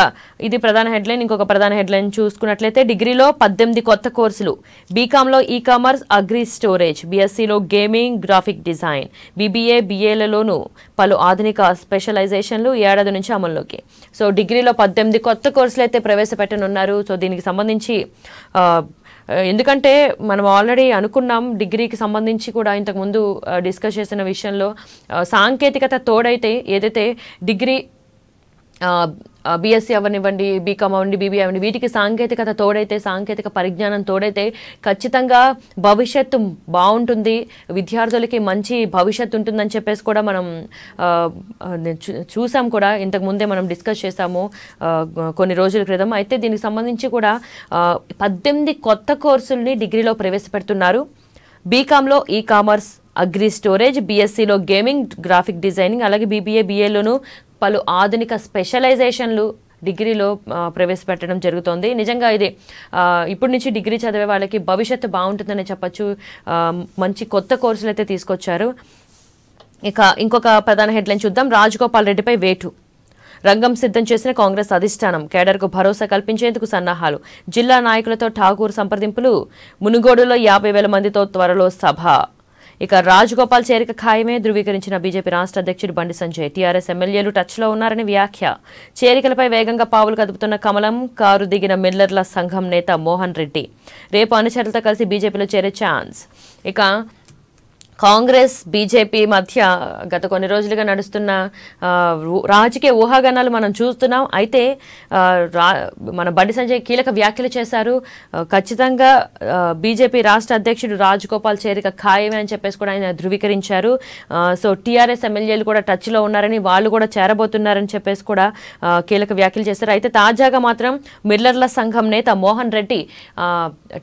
ఇది ప్రధాన హెడ్లైన్ ఇంకొక ప్రధాన హెడ్లైన్ చూసుకున్నట్లయితే డిగ్రీలో పద్దెనిమిది కొత్త కోర్సులు బీకామ్లో ఈ కామర్స్ అగ్రి స్టోరేజ్ బీఎస్సీలో గేమింగ్ గ్రాఫిక్ డిజైన్ బీబీఏ బీఏలలోనూ పలు ఆధునిక స్పెషలైజేషన్లు ఏడాది నుంచి అమల్లోకి సో డిగ్రీలో పద్దెనిమిది కొత్త కోర్సులు అయితే ప్రవేశపెట్టనున్నారు సో దీనికి సంబంధించి ఎందుకంటే మనం ఆల్రెడీ అనుకున్నాం డిగ్రీకి సంబంధించి కూడా ఇంతకుముందు డిస్కస్ చేసిన విషయంలో సాంకేతికత తోడైతే ఏదైతే డిగ్రీ బీఎస్సీ అవ్వనివ్వండి బీకామ్ అవ్వండి బీబీ అవ్వండి వీటికి సాంకేతికత తోడైతే సాంకేతిక పరిజ్ఞానం తోడైతే ఖచ్చితంగా భవిష్యత్తు బాగుంటుంది విద్యార్థులకి మంచి భవిష్యత్తు ఉంటుందని చెప్పేసి కూడా మనం చూసాం కూడా ఇంతకుముందే మనం డిస్కస్ చేసాము కొన్ని రోజుల క్రితం అయితే దీనికి సంబంధించి కూడా పద్దెనిమిది కొత్త కోర్సుల్ని డిగ్రీలో ప్రవేశపెడుతున్నారు బీకామ్లో ఈ కామర్స్ అగ్రి స్టోరేజ్ బీఎస్సీలో గేమింగ్ గ్రాఫిక్ డిజైనింగ్ అలాగే బీబీఏ బీఏలోను పలు ఆధునిక స్పెషలైజేషన్లు డిగ్రీలో ప్రవేశపెట్టడం జరుగుతోంది నిజంగా ఇది ఇప్పటి నుంచి డిగ్రీ చదివే వాళ్ళకి భవిష్యత్తు బాగుంటుందని చెప్పచ్చు మంచి కొత్త కోర్సులు అయితే తీసుకొచ్చారు ఇక ఇంకొక ప్రధాన హెడ్లైన్ చూద్దాం రాజగోపాల్ రెడ్డిపై వేటు రంగం సిద్ధం చేసిన కాంగ్రెస్ అధిష్టానం కేడర్కు భరోసా కల్పించేందుకు సన్నాహాలు జిల్లా నాయకులతో ఠాగూర్ సంప్రదింపులు మునుగోడులో యాభై వేల మందితో త్వరలో సభ ఇక రాజగోపాల్ చేరిక ఖాయమే ధృవీకరించిన బీజేపీ రాష్ట్ర అధ్యక్షుడు బండి సంజయ్ టీఆర్ఎస్ ఎమ్మెల్యేలు టచ్లో ఉన్నారని వ్యాఖ్య చేరికలపై వేగంగా పావులు కదుపుతున్న కమలం కారు దిగిన మిల్లర్ల సంఘం నేత మోహన్ రెడ్డి రేపు అనుచరులతో కలిసి బీజేపీలో చేరే ఛాన్స్ ఇక కాంగ్రెస్ బీజేపీ మధ్య గత కొన్ని రోజులుగా నడుస్తున్న రాజకీయ ఊహాగానాలు మనం చూస్తున్నాం అయితే మన బండి సంజయ్ కీలక వ్యాఖ్యలు చేశారు ఖచ్చితంగా బీజేపీ రాష్ట్ర అధ్యక్షుడు రాజగోపాల్ చేరిక ఖాయమే అని చెప్పేసి కూడా ఆయన ధృవీకరించారు సో టీఆర్ఎస్ ఎమ్మెల్యేలు కూడా టచ్లో ఉన్నారని వాళ్ళు కూడా చేరబోతున్నారని చెప్పేసి కూడా కీలక వ్యాఖ్యలు చేశారు అయితే తాజాగా మాత్రం మిల్లర్ల సంఘం నేత మోహన్ రెడ్డి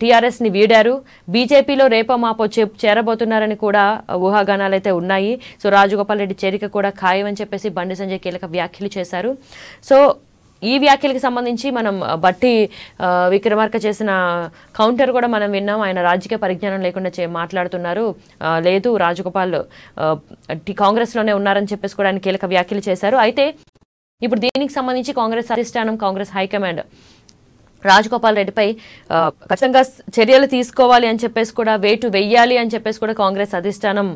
టీఆర్ఎస్ని వీడారు బీజేపీలో రేపో మాపో చేరబోతున్నారని కూడా ఊహాగానాలు అయితే ఉన్నాయి సో రాజగోపాల్ రెడ్డి చేరిక కూడా ఖాయమని చెప్పేసి బండి సంజయ్ కీలక వ్యాఖ్యలు చేశారు సో ఈ వ్యాఖ్యలకు సంబంధించి మనం బట్టి విక్రమార్క చేసిన కౌంటర్ కూడా మనం విన్నాం ఆయన రాజకీయ పరిజ్ఞానం లేకుండా చే మాట్లాడుతున్నారు లేదు రాజగోపాల్ కాంగ్రెస్లోనే ఉన్నారని చెప్పేసి కూడా ఆయన కీలక వ్యాఖ్యలు చేశారు అయితే ఇప్పుడు దీనికి సంబంధించి కాంగ్రెస్ అధిష్టానం కాంగ్రెస్ హైకమాండ్ రాజగోపాల్ రెడ్డిపై ఖచ్చితంగా చర్యలు తీసుకోవాలి అని చెప్పేసి కూడా వేటు వెయ్యాలి అని చెప్పేసి కూడా కాంగ్రెస్ అధిష్టానం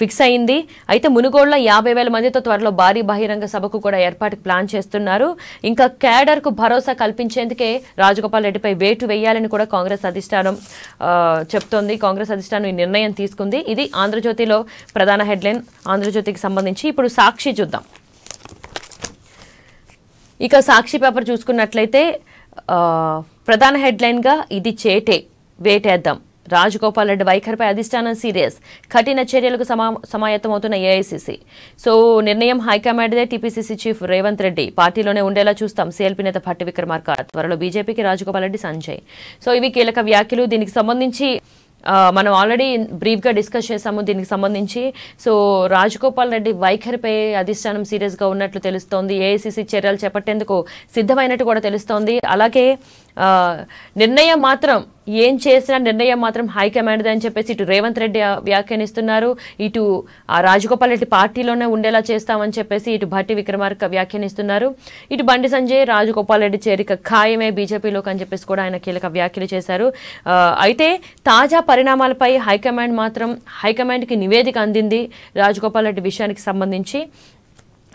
ఫిక్స్ అయింది అయితే మునుగోడులో యాభై వేల మందితో త్వరలో భారీ బహిరంగ సభకు కూడా ఏర్పాటుకు ప్లాన్ చేస్తున్నారు ఇంకా క్యాడర్కు భరోసా కల్పించేందుకే రాజగోపాల్ రెడ్డిపై వేటు వేయాలని కూడా కాంగ్రెస్ అధిష్టానం చెప్తోంది కాంగ్రెస్ అధిష్టానం ఈ నిర్ణయం తీసుకుంది ఇది ఆంధ్రజ్యోతిలో ప్రధాన హెడ్లైన్ ఆంధ్రజ్యోతికి సంబంధించి ఇప్పుడు సాక్షి చూద్దాం ఇక సాక్షి పేపర్ చూసుకున్నట్లయితే ప్రధాన హెడ్లైన్గా ఇది చేటే వేటేద్దాం రాజగోపాల్ రెడ్డి వైఖరిపై అధిష్టానం సీరియస్ కఠిన చర్యలకు సమా సమాయత్తమవుతున్న ఏఐసిసి సో నిర్ణయం హైకమాండ్దే టీపీసీసీ చీఫ్ రేవంత్ రెడ్డి పార్టీలోనే ఉండేలా చూస్తాం సీఎల్పీ నేత భట్టి విక్రమార్క త్వరలో బీజేపీకి రాజగోపాల్ రెడ్డి సంజయ్ సో ఇవి కీలక వ్యాఖ్యలు దీనికి సంబంధించి మనం ఆల్రెడీ బ్రీఫ్గా డిస్కస్ చేసాము దీనికి సంబంధించి సో రాజగోపాల్ రెడ్డి వైఖరిపై అధిష్టానం సీరియస్గా ఉన్నట్లు తెలుస్తోంది ఏఐసిసి చర్యలు చేపట్టేందుకు సిద్ధమైనట్టు కూడా తెలుస్తోంది అలాగే నిర్ణయం మాత్రం ఏం చేసినా నిర్ణయం మాత్రం హైకమాండ్ అని చెప్పేసి ఇటు రేవంత్ రెడ్డి వ్యాఖ్యానిస్తున్నారు ఇటు రాజగోపాల్ రెడ్డి పార్టీలోనే ఉండేలా చేస్తామని చెప్పేసి ఇటు భట్టి విక్రమార్క వ్యాఖ్యానిస్తున్నారు ఇటు బండి సంజయ్ రాజగోపాల్ రెడ్డి చేరిక ఖాయమే బీజేపీలోకి అని చెప్పేసి కూడా ఆయన కీలక వ్యాఖ్యలు చేశారు అయితే తాజా పరిణామాలపై హైకమాండ్ మాత్రం హైకమాండ్కి నివేదిక అందింది రాజగోపాల్ రెడ్డి విషయానికి సంబంధించి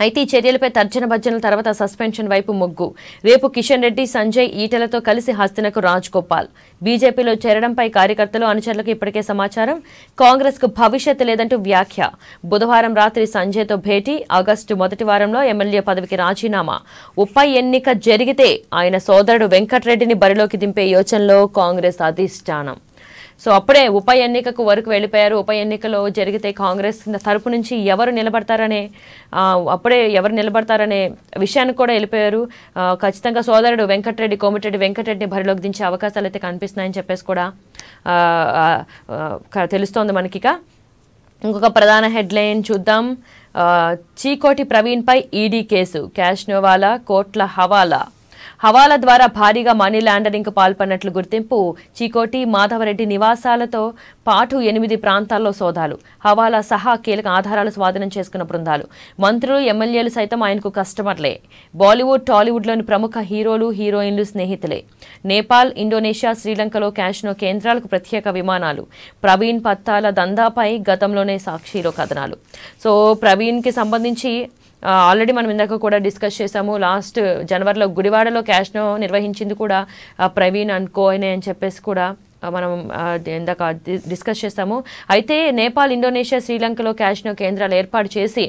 అయితే ఈ చర్యలపై తర్జన భర్జనల తర్వాత సస్పెన్షన్ వైపు మొగ్గు రేపు కిషన్ రెడ్డి సంజయ్ ఈటలతో కలిసి హస్తినకు రాజ్ గోపాల్ బీజేపీలో చేరడంపై కార్యకర్తలు అనుచరులకు ఇప్పటికే సమాచారం కాంగ్రెస్ కు భవిష్యత్ లేదంటూ వ్యాఖ్య బుధవారం రాత్రి సంజయ్తో భేటీ ఆగస్టు మొదటి వారంలో ఎమ్మెల్యే పదవికి రాజీనామా ఉప ఎన్నిక జరిగితే ఆయన సోదరుడు వెంకట్రెడ్డిని బరిలోకి దింపే యోచనలో కాంగ్రెస్ అధిష్టానం సో అప్పుడే ఉప ఎన్నికకు వరకు వెళ్ళిపోయారు ఉప ఎన్నికలో జరిగితే కాంగ్రెస్ తరపు నుంచి ఎవరు నిలబడతారనే అప్పుడే ఎవరు నిలబడతారనే విషయానికి కూడా వెళ్ళిపోయారు ఖచ్చితంగా సోదరుడు వెంకటరెడ్డి కోమటిరెడ్డి వెంకటరెడ్డిని బరిలోకి దించే అవకాశాలు అయితే కనిపిస్తున్నాయని చెప్పేసి కూడా తెలుస్తోంది మనకిక ఇంకొక ప్రధాన హెడ్లైన్ చూద్దాం చీకోటి ప్రవీణ్పై ఈడీ కేసు క్యాష్ కోట్ల హవాలా హవాలా ద్వారా భారీగా మనీ లాండరింగ్కు పాల్పడినట్లు గుర్తింపు చీకోటి మాధవరెడ్డి నివాసాలతో పాటు ఎనిమిది ప్రాంతాల్లో సోదాలు హవాలా సహా కీలక ఆధారాలు స్వాధీనం చేసుకున్న బృందాలు మంత్రులు ఎమ్మెల్యేలు సైతం ఆయనకు కస్టమర్లే బాలీవుడ్ టాలీవుడ్లోని ప్రముఖ హీరోలు హీరోయిన్లు స్నేహితులే నేపాల్ ఇండోనేషియా శ్రీలంకలో క్యాష్నో కేంద్రాలకు ప్రత్యేక విమానాలు ప్రవీణ్ పత్తాల దందాపై గతంలోనే సాక్షిలో కథనాలు సో ప్రవీణ్కి సంబంధించి ఆల్రెడీ మనం ఇందాక కూడా డిస్కస్ చేసాము లాస్ట్ జనవరిలో గుడివాడలో క్యాష్ను నిర్వహించింది కూడా ప్రవీణ్ అండ్ కోయనే అని చెప్పేసి కూడా మనం ఇందాక డిస్కస్ చేస్తాము అయితే నేపాల్ ఇండోనేషియా శ్రీలంకలో క్యాష్నో కేంద్రాలు ఏర్పాటు చేసి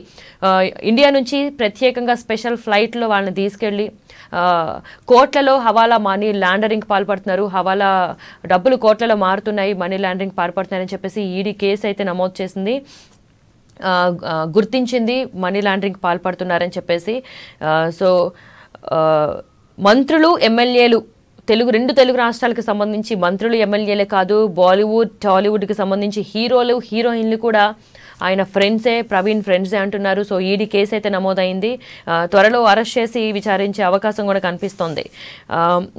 ఇండియా నుంచి ప్రత్యేకంగా స్పెషల్ ఫ్లైట్లో వాళ్ళని తీసుకెళ్ళి కోట్లలో హవాలా మనీ ల్యాండరింగ్ పాల్పడుతున్నారు హవాలా డబ్బులు కోట్లలో మారుతున్నాయి మనీ ల్యాండరింగ్ పాల్పడుతున్నాయని చెప్పేసి ఈడీ e కేసు అయితే నమోదు చేసింది గుర్తించింది మనీ లాండరింగ్ పాల్పడుతున్నారని చెప్పేసి సో మంత్రులు ఎమ్మెల్యేలు తెలుగు రెండు తెలుగు రాష్ట్రాలకు సంబంధించి మంత్రులు ఎమ్మెల్యేలే కాదు బాలీవుడ్ టాలీవుడ్కి సంబంధించి హీరోలు హీరోయిన్లు కూడా ఆయన ఫ్రెండ్సే ప్రవీణ్ ఫ్రెండ్సే అంటున్నారు సో ఈడీ కేసు అయితే నమోదైంది త్వరలో అరెస్ట్ చేసి విచారించే అవకాశం కూడా కనిపిస్తోంది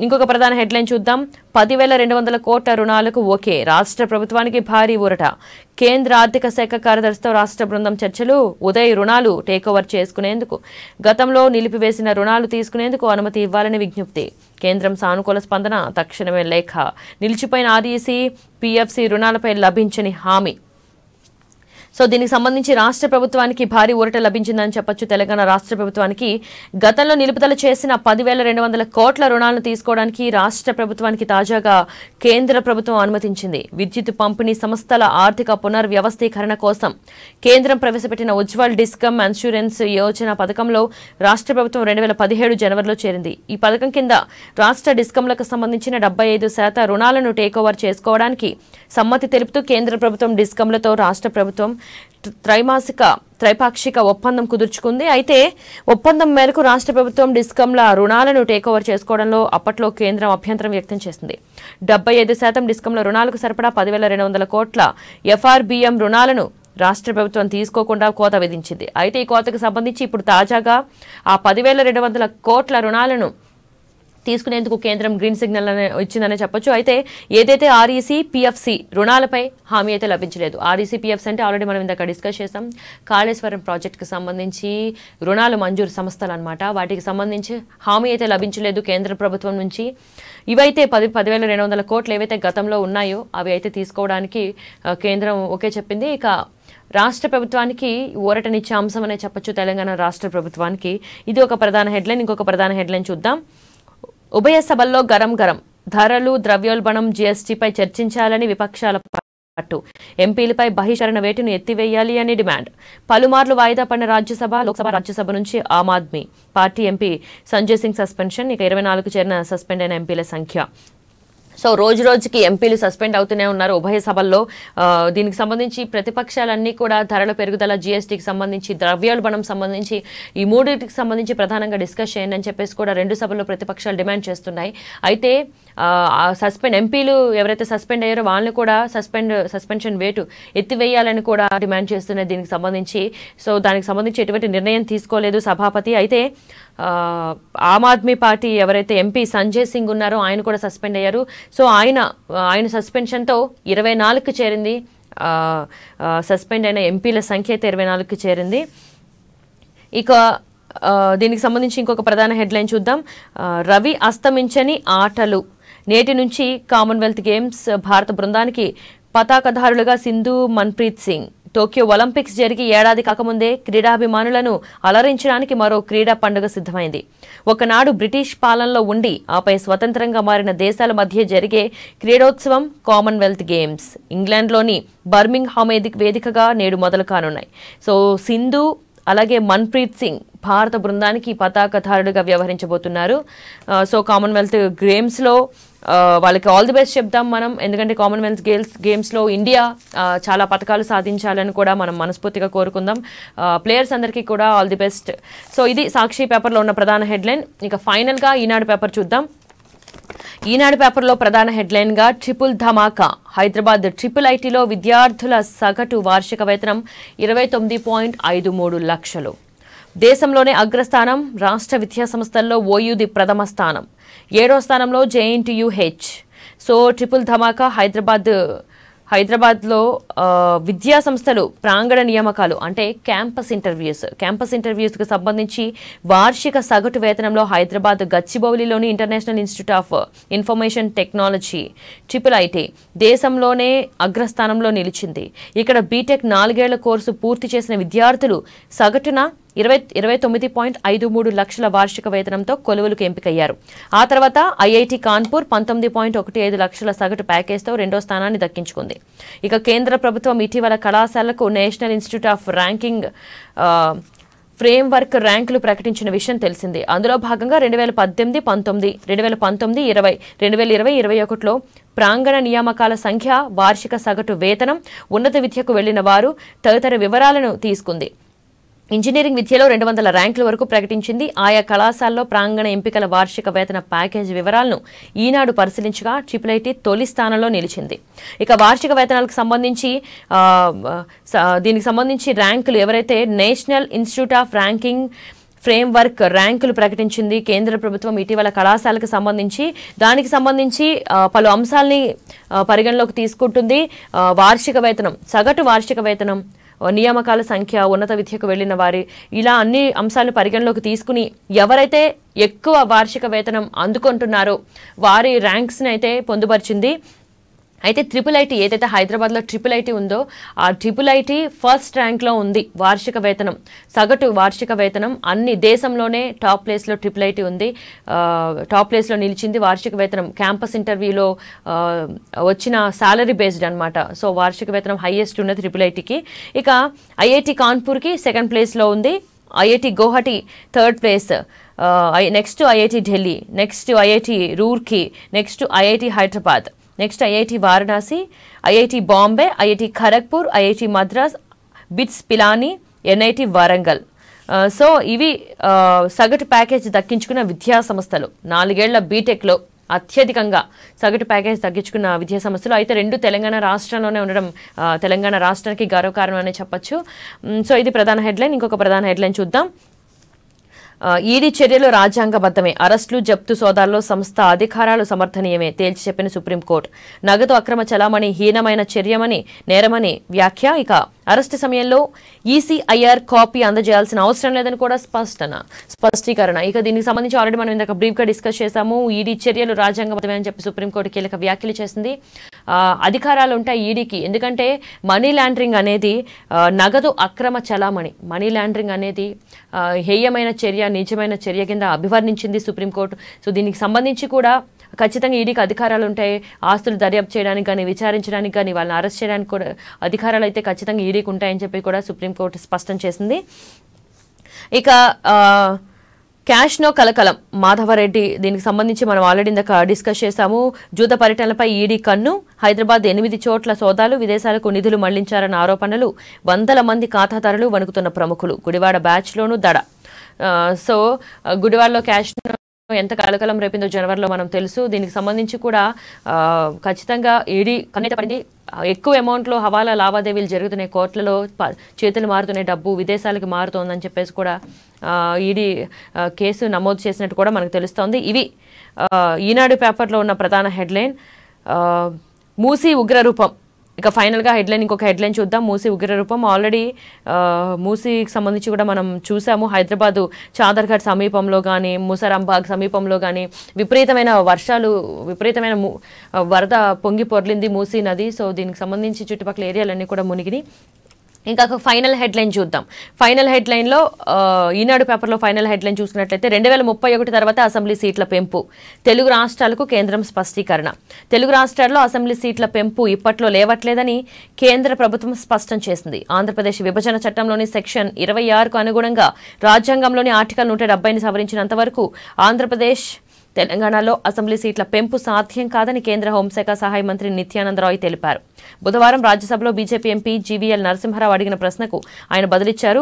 ఇంకొక ప్రధాన హెడ్లైన్ చూద్దాం పదివేల రెండు వందల కోట్ల రుణాలకు ఓకే రాష్ట్ర ప్రభుత్వానికి భారీ ఊరట కేంద్ర ఆర్థిక శాఖ కార్యదర్శితో రాష్ట్ర బృందం చర్చలు ఉదయ్ రుణాలు టేకోవర్ చేసుకునేందుకు గతంలో నిలిపివేసిన రుణాలు తీసుకునేందుకు అనుమతి ఇవ్వాలని విజ్ఞప్తి కేంద్రం సానుకూల స్పందన తక్షణమే లేఖ నిలిచిపోయిన ఆర్ఈసీ పీఎఫ్సీ రుణాలపై లభించని హామీ సో దీనికి సంబంధించి రాష్ట్ర ప్రభుత్వానికి భారీ ఊరట లభించిందని చెప్పొచ్చు తెలంగాణ రాష్ట్ర ప్రభుత్వానికి గతంలో నిలుపుదల చేసిన పదివేల రెండు వందల కోట్ల రుణాలను తీసుకోవడానికి రాష్ట్ర ప్రభుత్వానికి తాజాగా కేంద్ర ప్రభుత్వం అనుమతించింది విద్యుత్ పంపిణీ సంస్థల ఆర్థిక పునర్వ్యవస్థీకరణ కోసం కేంద్రం ప్రవేశపెట్టిన ఉజ్వల్ డిస్కమ్ ఇన్సూరెన్స్ యోజన పథకంలో రాష్ట్ర ప్రభుత్వం రెండు వేల పదిహేడు జనవరిలో చేరింది ఈ పథకం కింద రాష్ట్ర డిస్కంలకు సంబంధించిన డెబ్బై ఐదు శాతం రుణాలను ఓవర్ చేసుకోవడానికి సమ్మతి తెలుపుతూ కేంద్ర ప్రభుత్వం డిస్కంలతో రాష్ట్ర ప్రభుత్వం త్రైమాసిక త్రైపాక్షిక ఒప్పందం కుదుర్చుకుంది అయితే ఒప్పందం మేరకు రాష్ట్ర ప్రభుత్వం డిస్కంల రుణాలను టేక్ ఓవర్ చేసుకోవడంలో అప్పట్లో కేంద్రం అభ్యంతరం వ్యక్తం చేసింది డెబ్బై ఐదు శాతం డిస్కమ్ల రుణాలకు సరిపడా పదివేల రెండు వందల కోట్ల ఎఫ్ఆర్బిఎం రుణాలను రాష్ట్ర ప్రభుత్వం తీసుకోకుండా కోత విధించింది అయితే ఈ కోతకు సంబంధించి ఇప్పుడు తాజాగా ఆ పదివేల రెండు వందల కోట్ల రుణాలను తీసుకునేందుకు కేంద్రం గ్రీన్ సిగ్నల్ వచ్చిందనే చెప్పొచ్చు అయితే ఏదైతే ఆర్ఈసీ పిఎఫ్సి e రుణాలపై హామీ అయితే లభించలేదు ఆర్ఈసీ పిఎఫ్సి e అంటే ఆల్రెడీ మనం ఇందాక డిస్కస్ చేసాం కాళేశ్వరం ప్రాజెక్టుకి సంబంధించి రుణాలు మంజూరు సంస్థలు అనమాట వాటికి సంబంధించి హామీ అయితే లభించలేదు కేంద్ర ప్రభుత్వం నుంచి ఇవైతే పది పదివేల రెండు వందల కోట్లు ఏవైతే గతంలో ఉన్నాయో అవి అయితే తీసుకోవడానికి కేంద్రం ఓకే చెప్పింది ఇక రాష్ట్ర ప్రభుత్వానికి ఊరటనిచ్చే అంశం అనే చెప్పచ్చు తెలంగాణ రాష్ట్ర ప్రభుత్వానికి ఇది ఒక ప్రధాన హెడ్లైన్ ఇంకొక ప్రధాన హెడ్లైన్ చూద్దాం ఉభయ సభల్లో గరం గరం ధరలు ద్రవ్యోల్బణం జీఎస్టీపై చర్చించాలని విపక్షాల పట్టు ఎంపీలపై బహిష్కరణ వేటును ఎత్తివేయాలి అని డిమాండ్ పలుమార్లు వాయిదా పడిన రాజ్యసభ లోక్సభ రాజ్యసభ నుంచి Aam Aadmi party MP Sanjay Singh suspension ఇక ఇరవై నాలుగు చేరిన సస్పెండ్ అయిన ఎంపీల సంఖ్య సో రోజు రోజుకి ఎంపీలు సస్పెండ్ అవుతూనే ఉన్నారు ఉభయ సభల్లో దీనికి సంబంధించి ప్రతిపక్షాలన్నీ కూడా ధరల పెరుగుదల జీఎస్టీకి సంబంధించి ద్రవ్యోల్బణం సంబంధించి ఈ మూడింటికి సంబంధించి ప్రధానంగా డిస్కస్ చేయండి అని చెప్పేసి కూడా రెండు సభల్లో ప్రతిపక్షాలు డిమాండ్ చేస్తున్నాయి అయితే సస్పెండ్ ఎంపీలు ఎవరైతే సస్పెండ్ అయ్యారో వాళ్ళని కూడా సస్పెండ్ సస్పెన్షన్ వేటు ఎత్తివేయాలని కూడా డిమాండ్ చేస్తున్నాయి దీనికి సంబంధించి సో దానికి సంబంధించి ఎటువంటి నిర్ణయం తీసుకోలేదు సభాపతి అయితే ఆమ్ ఆద్మీ పార్టీ ఎవరైతే ఎంపీ సంజయ్ సింగ్ ఉన్నారో ఆయన కూడా సస్పెండ్ అయ్యారు సో ఆయన ఆయన సస్పెన్షన్తో ఇరవై నాలుగుకి చేరింది సస్పెండ్ అయిన ఎంపీల సంఖ్య అయితే ఇరవై నాలుగుకి చేరింది ఇక దీనికి సంబంధించి ఇంకొక ప్రధాన హెడ్లైన్ చూద్దాం రవి అస్తమించని ఆటలు నేటి నుంచి కామన్వెల్త్ గేమ్స్ భారత బృందానికి పతాకధారులుగా సింధు మన్ప్రీత్ సింగ్ టోక్యో ఒలింపిక్స్ జరిగి ఏడాది కాకముందే క్రీడాభిమానులను అలరించడానికి మరో క్రీడా పండుగ సిద్ధమైంది ఒకనాడు బ్రిటిష్ పాలనలో ఉండి ఆపై స్వతంత్రంగా మారిన దేశాల మధ్య జరిగే క్రీడోత్సవం కామన్వెల్త్ గేమ్స్ ఇంగ్లాండ్లోని బర్మింగ్ బర్మింగ్హామ్ వేదికగా నేడు మొదలు కానున్నాయి సో సింధు అలాగే మన్ప్రీత్ సింగ్ భారత బృందానికి పతాకధారుడిగా వ్యవహరించబోతున్నారు సో కామన్వెల్త్ గేమ్స్లో వాళ్ళకి ఆల్ ది బెస్ట్ చెప్దాం మనం ఎందుకంటే కామన్వెల్త్ గేమ్స్ గేమ్స్లో ఇండియా చాలా పథకాలు సాధించాలని కూడా మనం మనస్ఫూర్తిగా కోరుకుందాం ప్లేయర్స్ అందరికీ కూడా ఆల్ ది బెస్ట్ సో ఇది సాక్షి పేపర్లో ఉన్న ప్రధాన హెడ్లైన్ ఇక ఫైనల్గా ఈనాడు పేపర్ చూద్దాం ఈనాడు పేపర్లో ప్రధాన హెడ్లైన్గా ట్రిపుల్ ధమాకా హైదరాబాద్ ట్రిపుల్ ఐటీలో విద్యార్థుల సగటు వార్షిక వేతనం ఇరవై తొమ్మిది పాయింట్ ఐదు మూడు లక్షలు దేశంలోనే అగ్రస్థానం రాష్ట్ర విద్యాసంస్థల్లో ఓయూది ప్రథమ స్థానం ఏడో స్థానంలో జేఎన్టీయూహెచ్ సో ట్రిపుల్ ధమాకా హైదరాబాద్ హైదరాబాద్లో విద్యా సంస్థలు ప్రాంగణ నియామకాలు అంటే క్యాంపస్ ఇంటర్వ్యూస్ క్యాంపస్ ఇంటర్వ్యూస్కు సంబంధించి వార్షిక సగటు వేతనంలో హైదరాబాద్ గచ్చిబౌలిలోని international institute of information technology triple IT దేశంలోనే అగ్రస్థానంలో నిలిచింది ఇక్కడ బీటెక్ నాలుగేళ్ల కోర్సు పూర్తి చేసిన విద్యార్థులు సగటున ఇరవై ఇరవై తొమ్మిది పాయింట్ ఐదు మూడు లక్షల వార్షిక వేతనంతో కొలువులకు ఎంపికయ్యారు ఆ తర్వాత ఐఐటి కాన్పూర్ పంతొమ్మిది పాయింట్ ఒకటి ఐదు లక్షల సగటు ప్యాకేజ్తో రెండో స్థానాన్ని దక్కించుకుంది ఇక కేంద్ర ప్రభుత్వం ఇటీవల కళాశాలకు national institute of ranking framework ర్యాంకులు ప్రకటించిన విషయం తెలిసింది అందులో భాగంగా రెండు వేల పద్దెనిమిది పంతొమ్మిది రెండు వేల పంతొమ్మిది ఇరవై రెండు వేల ఇరవై ఇరవై ఒకటిలో ప్రాంగణ నియామకాల సంఖ్య వార్షిక సగటు వేతనం ఉన్నత విద్యకు వెళ్లిన వారు తదితర వివరాలను తీసుకుంది ఇంజనీరింగ్ విద్యలో రెండు వందల ర్యాంకుల వరకు ప్రకటించింది ఆయా కళాశాలలో ప్రాంగణ ఎంపికల వార్షిక వేతన ప్యాకేజీ వివరాలను ఈనాడు పరిశీలించగా ట్రిపుల్ ఐటీ తొలి స్థానంలో నిలిచింది ఇక వార్షిక వేతనాలకు సంబంధించి దీనికి సంబంధించి ర్యాంకులు ఎవరైతే national institute of ranking framework ర్యాంకులు ప్రకటించింది కేంద్ర ప్రభుత్వం ఇటీవల కళాశాలకు సంబంధించి దానికి సంబంధించి పలు అంశాలని పరిగణలోకి తీసుకుంటుంది వార్షిక వేతనం సగటు వార్షిక వేతనం నియామకాల సంఖ్య ఉన్నత విద్యకు వెళ్ళిన వారి ఇలా అన్ని అంశాలను పరిగణలోకి తీసుకుని ఎవరైతే ఎక్కువ వార్షిక వేతనం అందుకుంటున్నారో వారి ర్యాంక్స్ని అయితే పొందుపరిచింది అయితే ట్రిపుల్ ఐటీ ఏదైతే హైదరాబాద్లో ట్రిపుల్ ఐటీ ఉందో ఆ ట్రిపుల్ ఐటీ ఫస్ట్ ర్యాంక్లో ఉంది వార్షిక వేతనం సగటు వార్షిక వేతనం అన్ని దేశంలోనే టాప్ ప్లేస్లో ట్రిపుల్ ఐటీ ఉంది టాప్ ప్లేస్లో నిలిచింది వార్షిక వేతనం క్యాంపస్ ఇంటర్వ్యూలో వచ్చిన శాలరీ బేస్డ్ అనమాట సో వార్షిక వేతనం హైయెస్ట్ ఉన్నది ట్రిపుల్ ఐటీకి ఇక ఐఐటి కాన్పూర్కి సెకండ్ ప్లేస్లో ఉంది IIT Guwahati third place next IIT Delhi next IIT Roorkee next IIT Hyderabad next IIT Varanasi IIT Bombay IIT Kharagpur IIT Madras BITS Pilani NIT Warangal so ఇవి సగటు ప్యాకేజ్ దక్కించుకున్న విద్యా సంస్థలు నాలుగేళ్ల బీటెక్లో అత్యధికంగా సగటు ప్యాకేజ్ తగ్గించుకున్న విద్యా సంస్థలు అయితే రెండు తెలంగాణ రాష్ట్రంలోనే ఉండడం తెలంగాణ రాష్ట్రానికి గర్వకారణం అనే చెప్పచ్చు సో ఇది ప్రధాన హెడ్లైన్ ఇంకొక ప్రధాన హెడ్లైన్ చూద్దాం ఈడీ చర్యలు రాజ్యాంగబద్ధమే అరెస్టులు జప్తు సోదాల్లో సంస్థ అధికారాలు సమర్థనీయమే తేల్చి చెప్పిన సుప్రీంకోర్టు నగదు అక్రమ చలామణి హీనమైన చర్యమని నేరమని వ్యాఖ్య ఇక అరెస్టు సమయంలో ఈసీఐఆర్ కాపీ అందజేయాల్సిన అవసరం లేదని కూడా స్పష్టన స్పష్టీకరణ ఇక దీనికి సంబంధించి ఆల్రెడీ మనం ఇందాక బ్రీఫ్గా డిస్కస్ చేశాము ఈడీ చర్యలు రాజ్యాంగబద్ధమే అని చెప్పి సుప్రీంకోర్టు కీలక వ్యాఖ్యలు చేసింది అధికారాలు ఉంటాయి ఈడీకి ఎందుకంటే మనీ లాండరింగ్ అనేది నగదు అక్రమ చలామణి మనీ లాండరింగ్ అనేది హేయమైన చర్య నిజమైన చర్య కింద అభివర్ణించింది సుప్రీంకోర్టు సో దీనికి సంబంధించి కూడా ఖచ్చితంగా ఈడీకి అధికారాలు ఉంటాయి ఆస్తులు దర్యాప్తు చేయడానికి కానీ విచారించడానికి కానీ వాళ్ళని అరెస్ట్ చేయడానికి కూడా అధికారాలు అయితే ఖచ్చితంగా ఈడీకి ఉంటాయని చెప్పి కూడా సుప్రీంకోర్టు స్పష్టం చేసింది ఇక క్యాష్నో కలకలం మాధవరెడ్డి దీనికి సంబంధించి మనం ఆల్రెడీ ఇందాక డిస్కస్ చేశాము జూత పర్యటనలపై ఈడీ కన్ను హైదరాబాద్ ఎనిమిది చోట్ల సోదాలు విదేశాలకు నిధులు మళ్లించారన్న ఆరోపణలు వందల మంది ఖాతాదారులు వణుకుతున్న ప్రముఖులు గుడివాడ బ్యాచ్లోనూ దడ సో గుడివాడలో క్యాష్ ఎంత కలకలం రేపిందో జనవరిలో మనం తెలుసు దీనికి సంబంధించి కూడా ఖచ్చితంగా ఈడీ e కన్నెట పడింది ఎక్కువ అమౌంట్లో హవాలా లావాదేవీలు జరుగుతున్నాయి కోర్టులలో చేతులు మారుతున్నాయి డబ్బు విదేశాలకు మారుతోందని చెప్పేసి కూడా ఈడీ e కేసు నమోదు చేసినట్టు కూడా మనకు తెలుస్తోంది ఇవి ఈనాడు పేపర్లో ఉన్న ప్రధాన హెడ్లైన్ మూసి ఉగ్రరూపం ఇక ఫైనల్గా హెడ్లైన్ ఇంకొక హెడ్లైన్ చూద్దాం మూసి ఉగ్రరూపం ఆల్రెడీ మూసీకి సంబంధించి కూడా మనం చూసాము హైదరాబాదు చాదర్ఘాట్ సమీపంలో కానీ ముసరాంబాగ్ సమీపంలో కానీ విపరీతమైన వర్షాలు విపరీతమైన వరద పొంగి పొర్లింది మూసీ నది సో దీనికి సంబంధించి చుట్టుపక్కల ఏరియాలన్నీ కూడా మునిగిని ఇంకా ఒక ఫైనల్ హెడ్లైన్ చూద్దాం ఫైనల్ హెడ్లైన్లో ఈనాడు పేపర్లో ఫైనల్ హెడ్లైన్ చూసుకున్నట్లయితే రెండు వేల ముప్పై ఒకటి తర్వాత అసెంబ్లీ సీట్ల పెంపు తెలుగు రాష్ట్రాలకు కేంద్రం స్పష్టీకరణ తెలుగు రాష్ట్రాల్లో అసెంబ్లీ సీట్ల పెంపు ఇప్పట్లో లేవట్లేదని కేంద్ర ప్రభుత్వం స్పష్టం చేసింది ఆంధ్రప్రదేశ్ విభజన చట్టంలోని సెక్షన్ ఇరవై ఆరుకు అనుగుణంగా రాజ్యాంగంలోని ఆర్టికల్ నూట డెబ్బైని సవరించినంత వరకు ఆంధ్రప్రదేశ్ తెలంగాణలో అసెంబ్లీ సీట్ల పెంపు సాధ్యం కాదని కేంద్ర హోంశాఖ సహాయ మంత్రి రాయ్ తెలిపారు బుధవారం రాజ్యసభలో బీజేపీ ఎంపీ జీవీఎల్ నరసింహారావు అడిగిన ప్రశ్నకు ఆయన బదిలిచ్చారు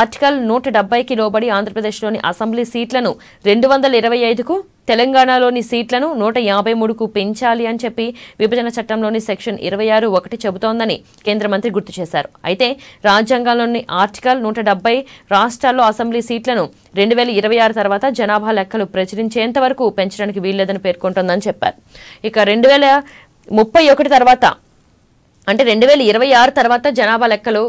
ఆర్టికల్ నూట డెబ్బైకి లోబడి ఆంధ్రప్రదేశ్లోని అసెంబ్లీ సీట్లను రెండు వందల ఇరవై ఐదుకు తెలంగాణలోని సీట్లను నూట యాభై మూడుకు పెంచాలి అని చెప్పి విభజన చట్టంలోని సెక్షన్ ఇరవై ఆరు ఒకటి చెబుతోందని కేంద్ర మంత్రి గుర్తు చేశారు అయితే రాజ్యాంగంలోని ఆర్టికల్ నూట డెబ్బై రాష్ట్రాల్లో అసెంబ్లీ సీట్లను రెండు వేల ఇరవై ఆరు తర్వాత జనాభా లెక్కలు ప్రచురించేంత వరకు పెంచడానికి వీల్లేదని పేర్కొంటోందని చెప్పారు ఇక రెండు వేల ముప్పై ఒకటి తర్వాత అంటే రెండు వేల ఇరవై ఆరు తర్వాత జనాభా లెక్కలు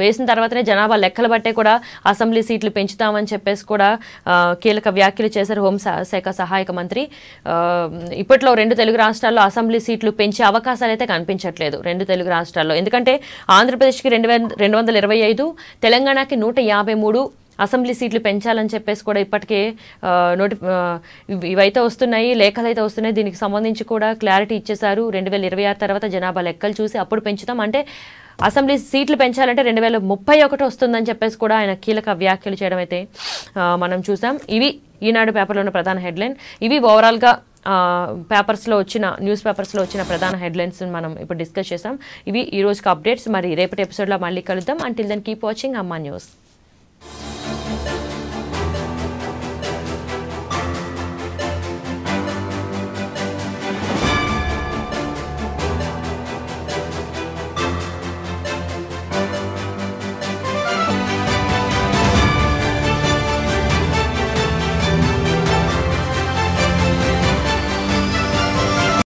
వేసిన తర్వాతనే జనాభా లెక్కలు బట్టే కూడా అసెంబ్లీ సీట్లు పెంచుతామని చెప్పేసి కూడా కీలక వ్యాఖ్యలు చేశారు హోం శాఖ సహాయక మంత్రి ఇప్పట్లో రెండు తెలుగు రాష్ట్రాల్లో అసెంబ్లీ సీట్లు పెంచే అవకాశాలు అయితే కనిపించట్లేదు రెండు తెలుగు రాష్ట్రాల్లో ఎందుకంటే ఆంధ్రప్రదేశ్కి రెండు వేల రెండు వందల ఇరవై ఐదు తెలంగాణకి నూట యాభై మూడు అసెంబ్లీ సీట్లు పెంచాలని చెప్పేసి కూడా ఇప్పటికే నోటి ఇవైతే వస్తున్నాయి లేఖలు అయితే వస్తున్నాయి దీనికి సంబంధించి కూడా క్లారిటీ ఇచ్చేశారు రెండు వేల ఇరవై ఆరు తర్వాత జనాభా లెక్కలు చూసి అప్పుడు పెంచుతాం అంటే అసెంబ్లీ సీట్లు పెంచాలంటే రెండు వేల ముప్పై ఒకటి వస్తుందని చెప్పేసి కూడా ఆయన కీలక వ్యాఖ్యలు చేయడం అయితే మనం చూసాం ఇవి ఈనాడు పేపర్లో ఉన్న ప్రధాన హెడ్లైన్ ఇవి ఓవరాల్గా పేపర్స్లో వచ్చిన న్యూస్ పేపర్స్లో వచ్చిన ప్రధాన హెడ్లైన్స్ మనం ఇప్పుడు డిస్కస్ చేసాం ఇవి ఈ రోజుకి అప్డేట్స్ మరి రేపటి ఎపిసోడ్లో మళ్ళీ కలుద్దాం until then keep watching Amma news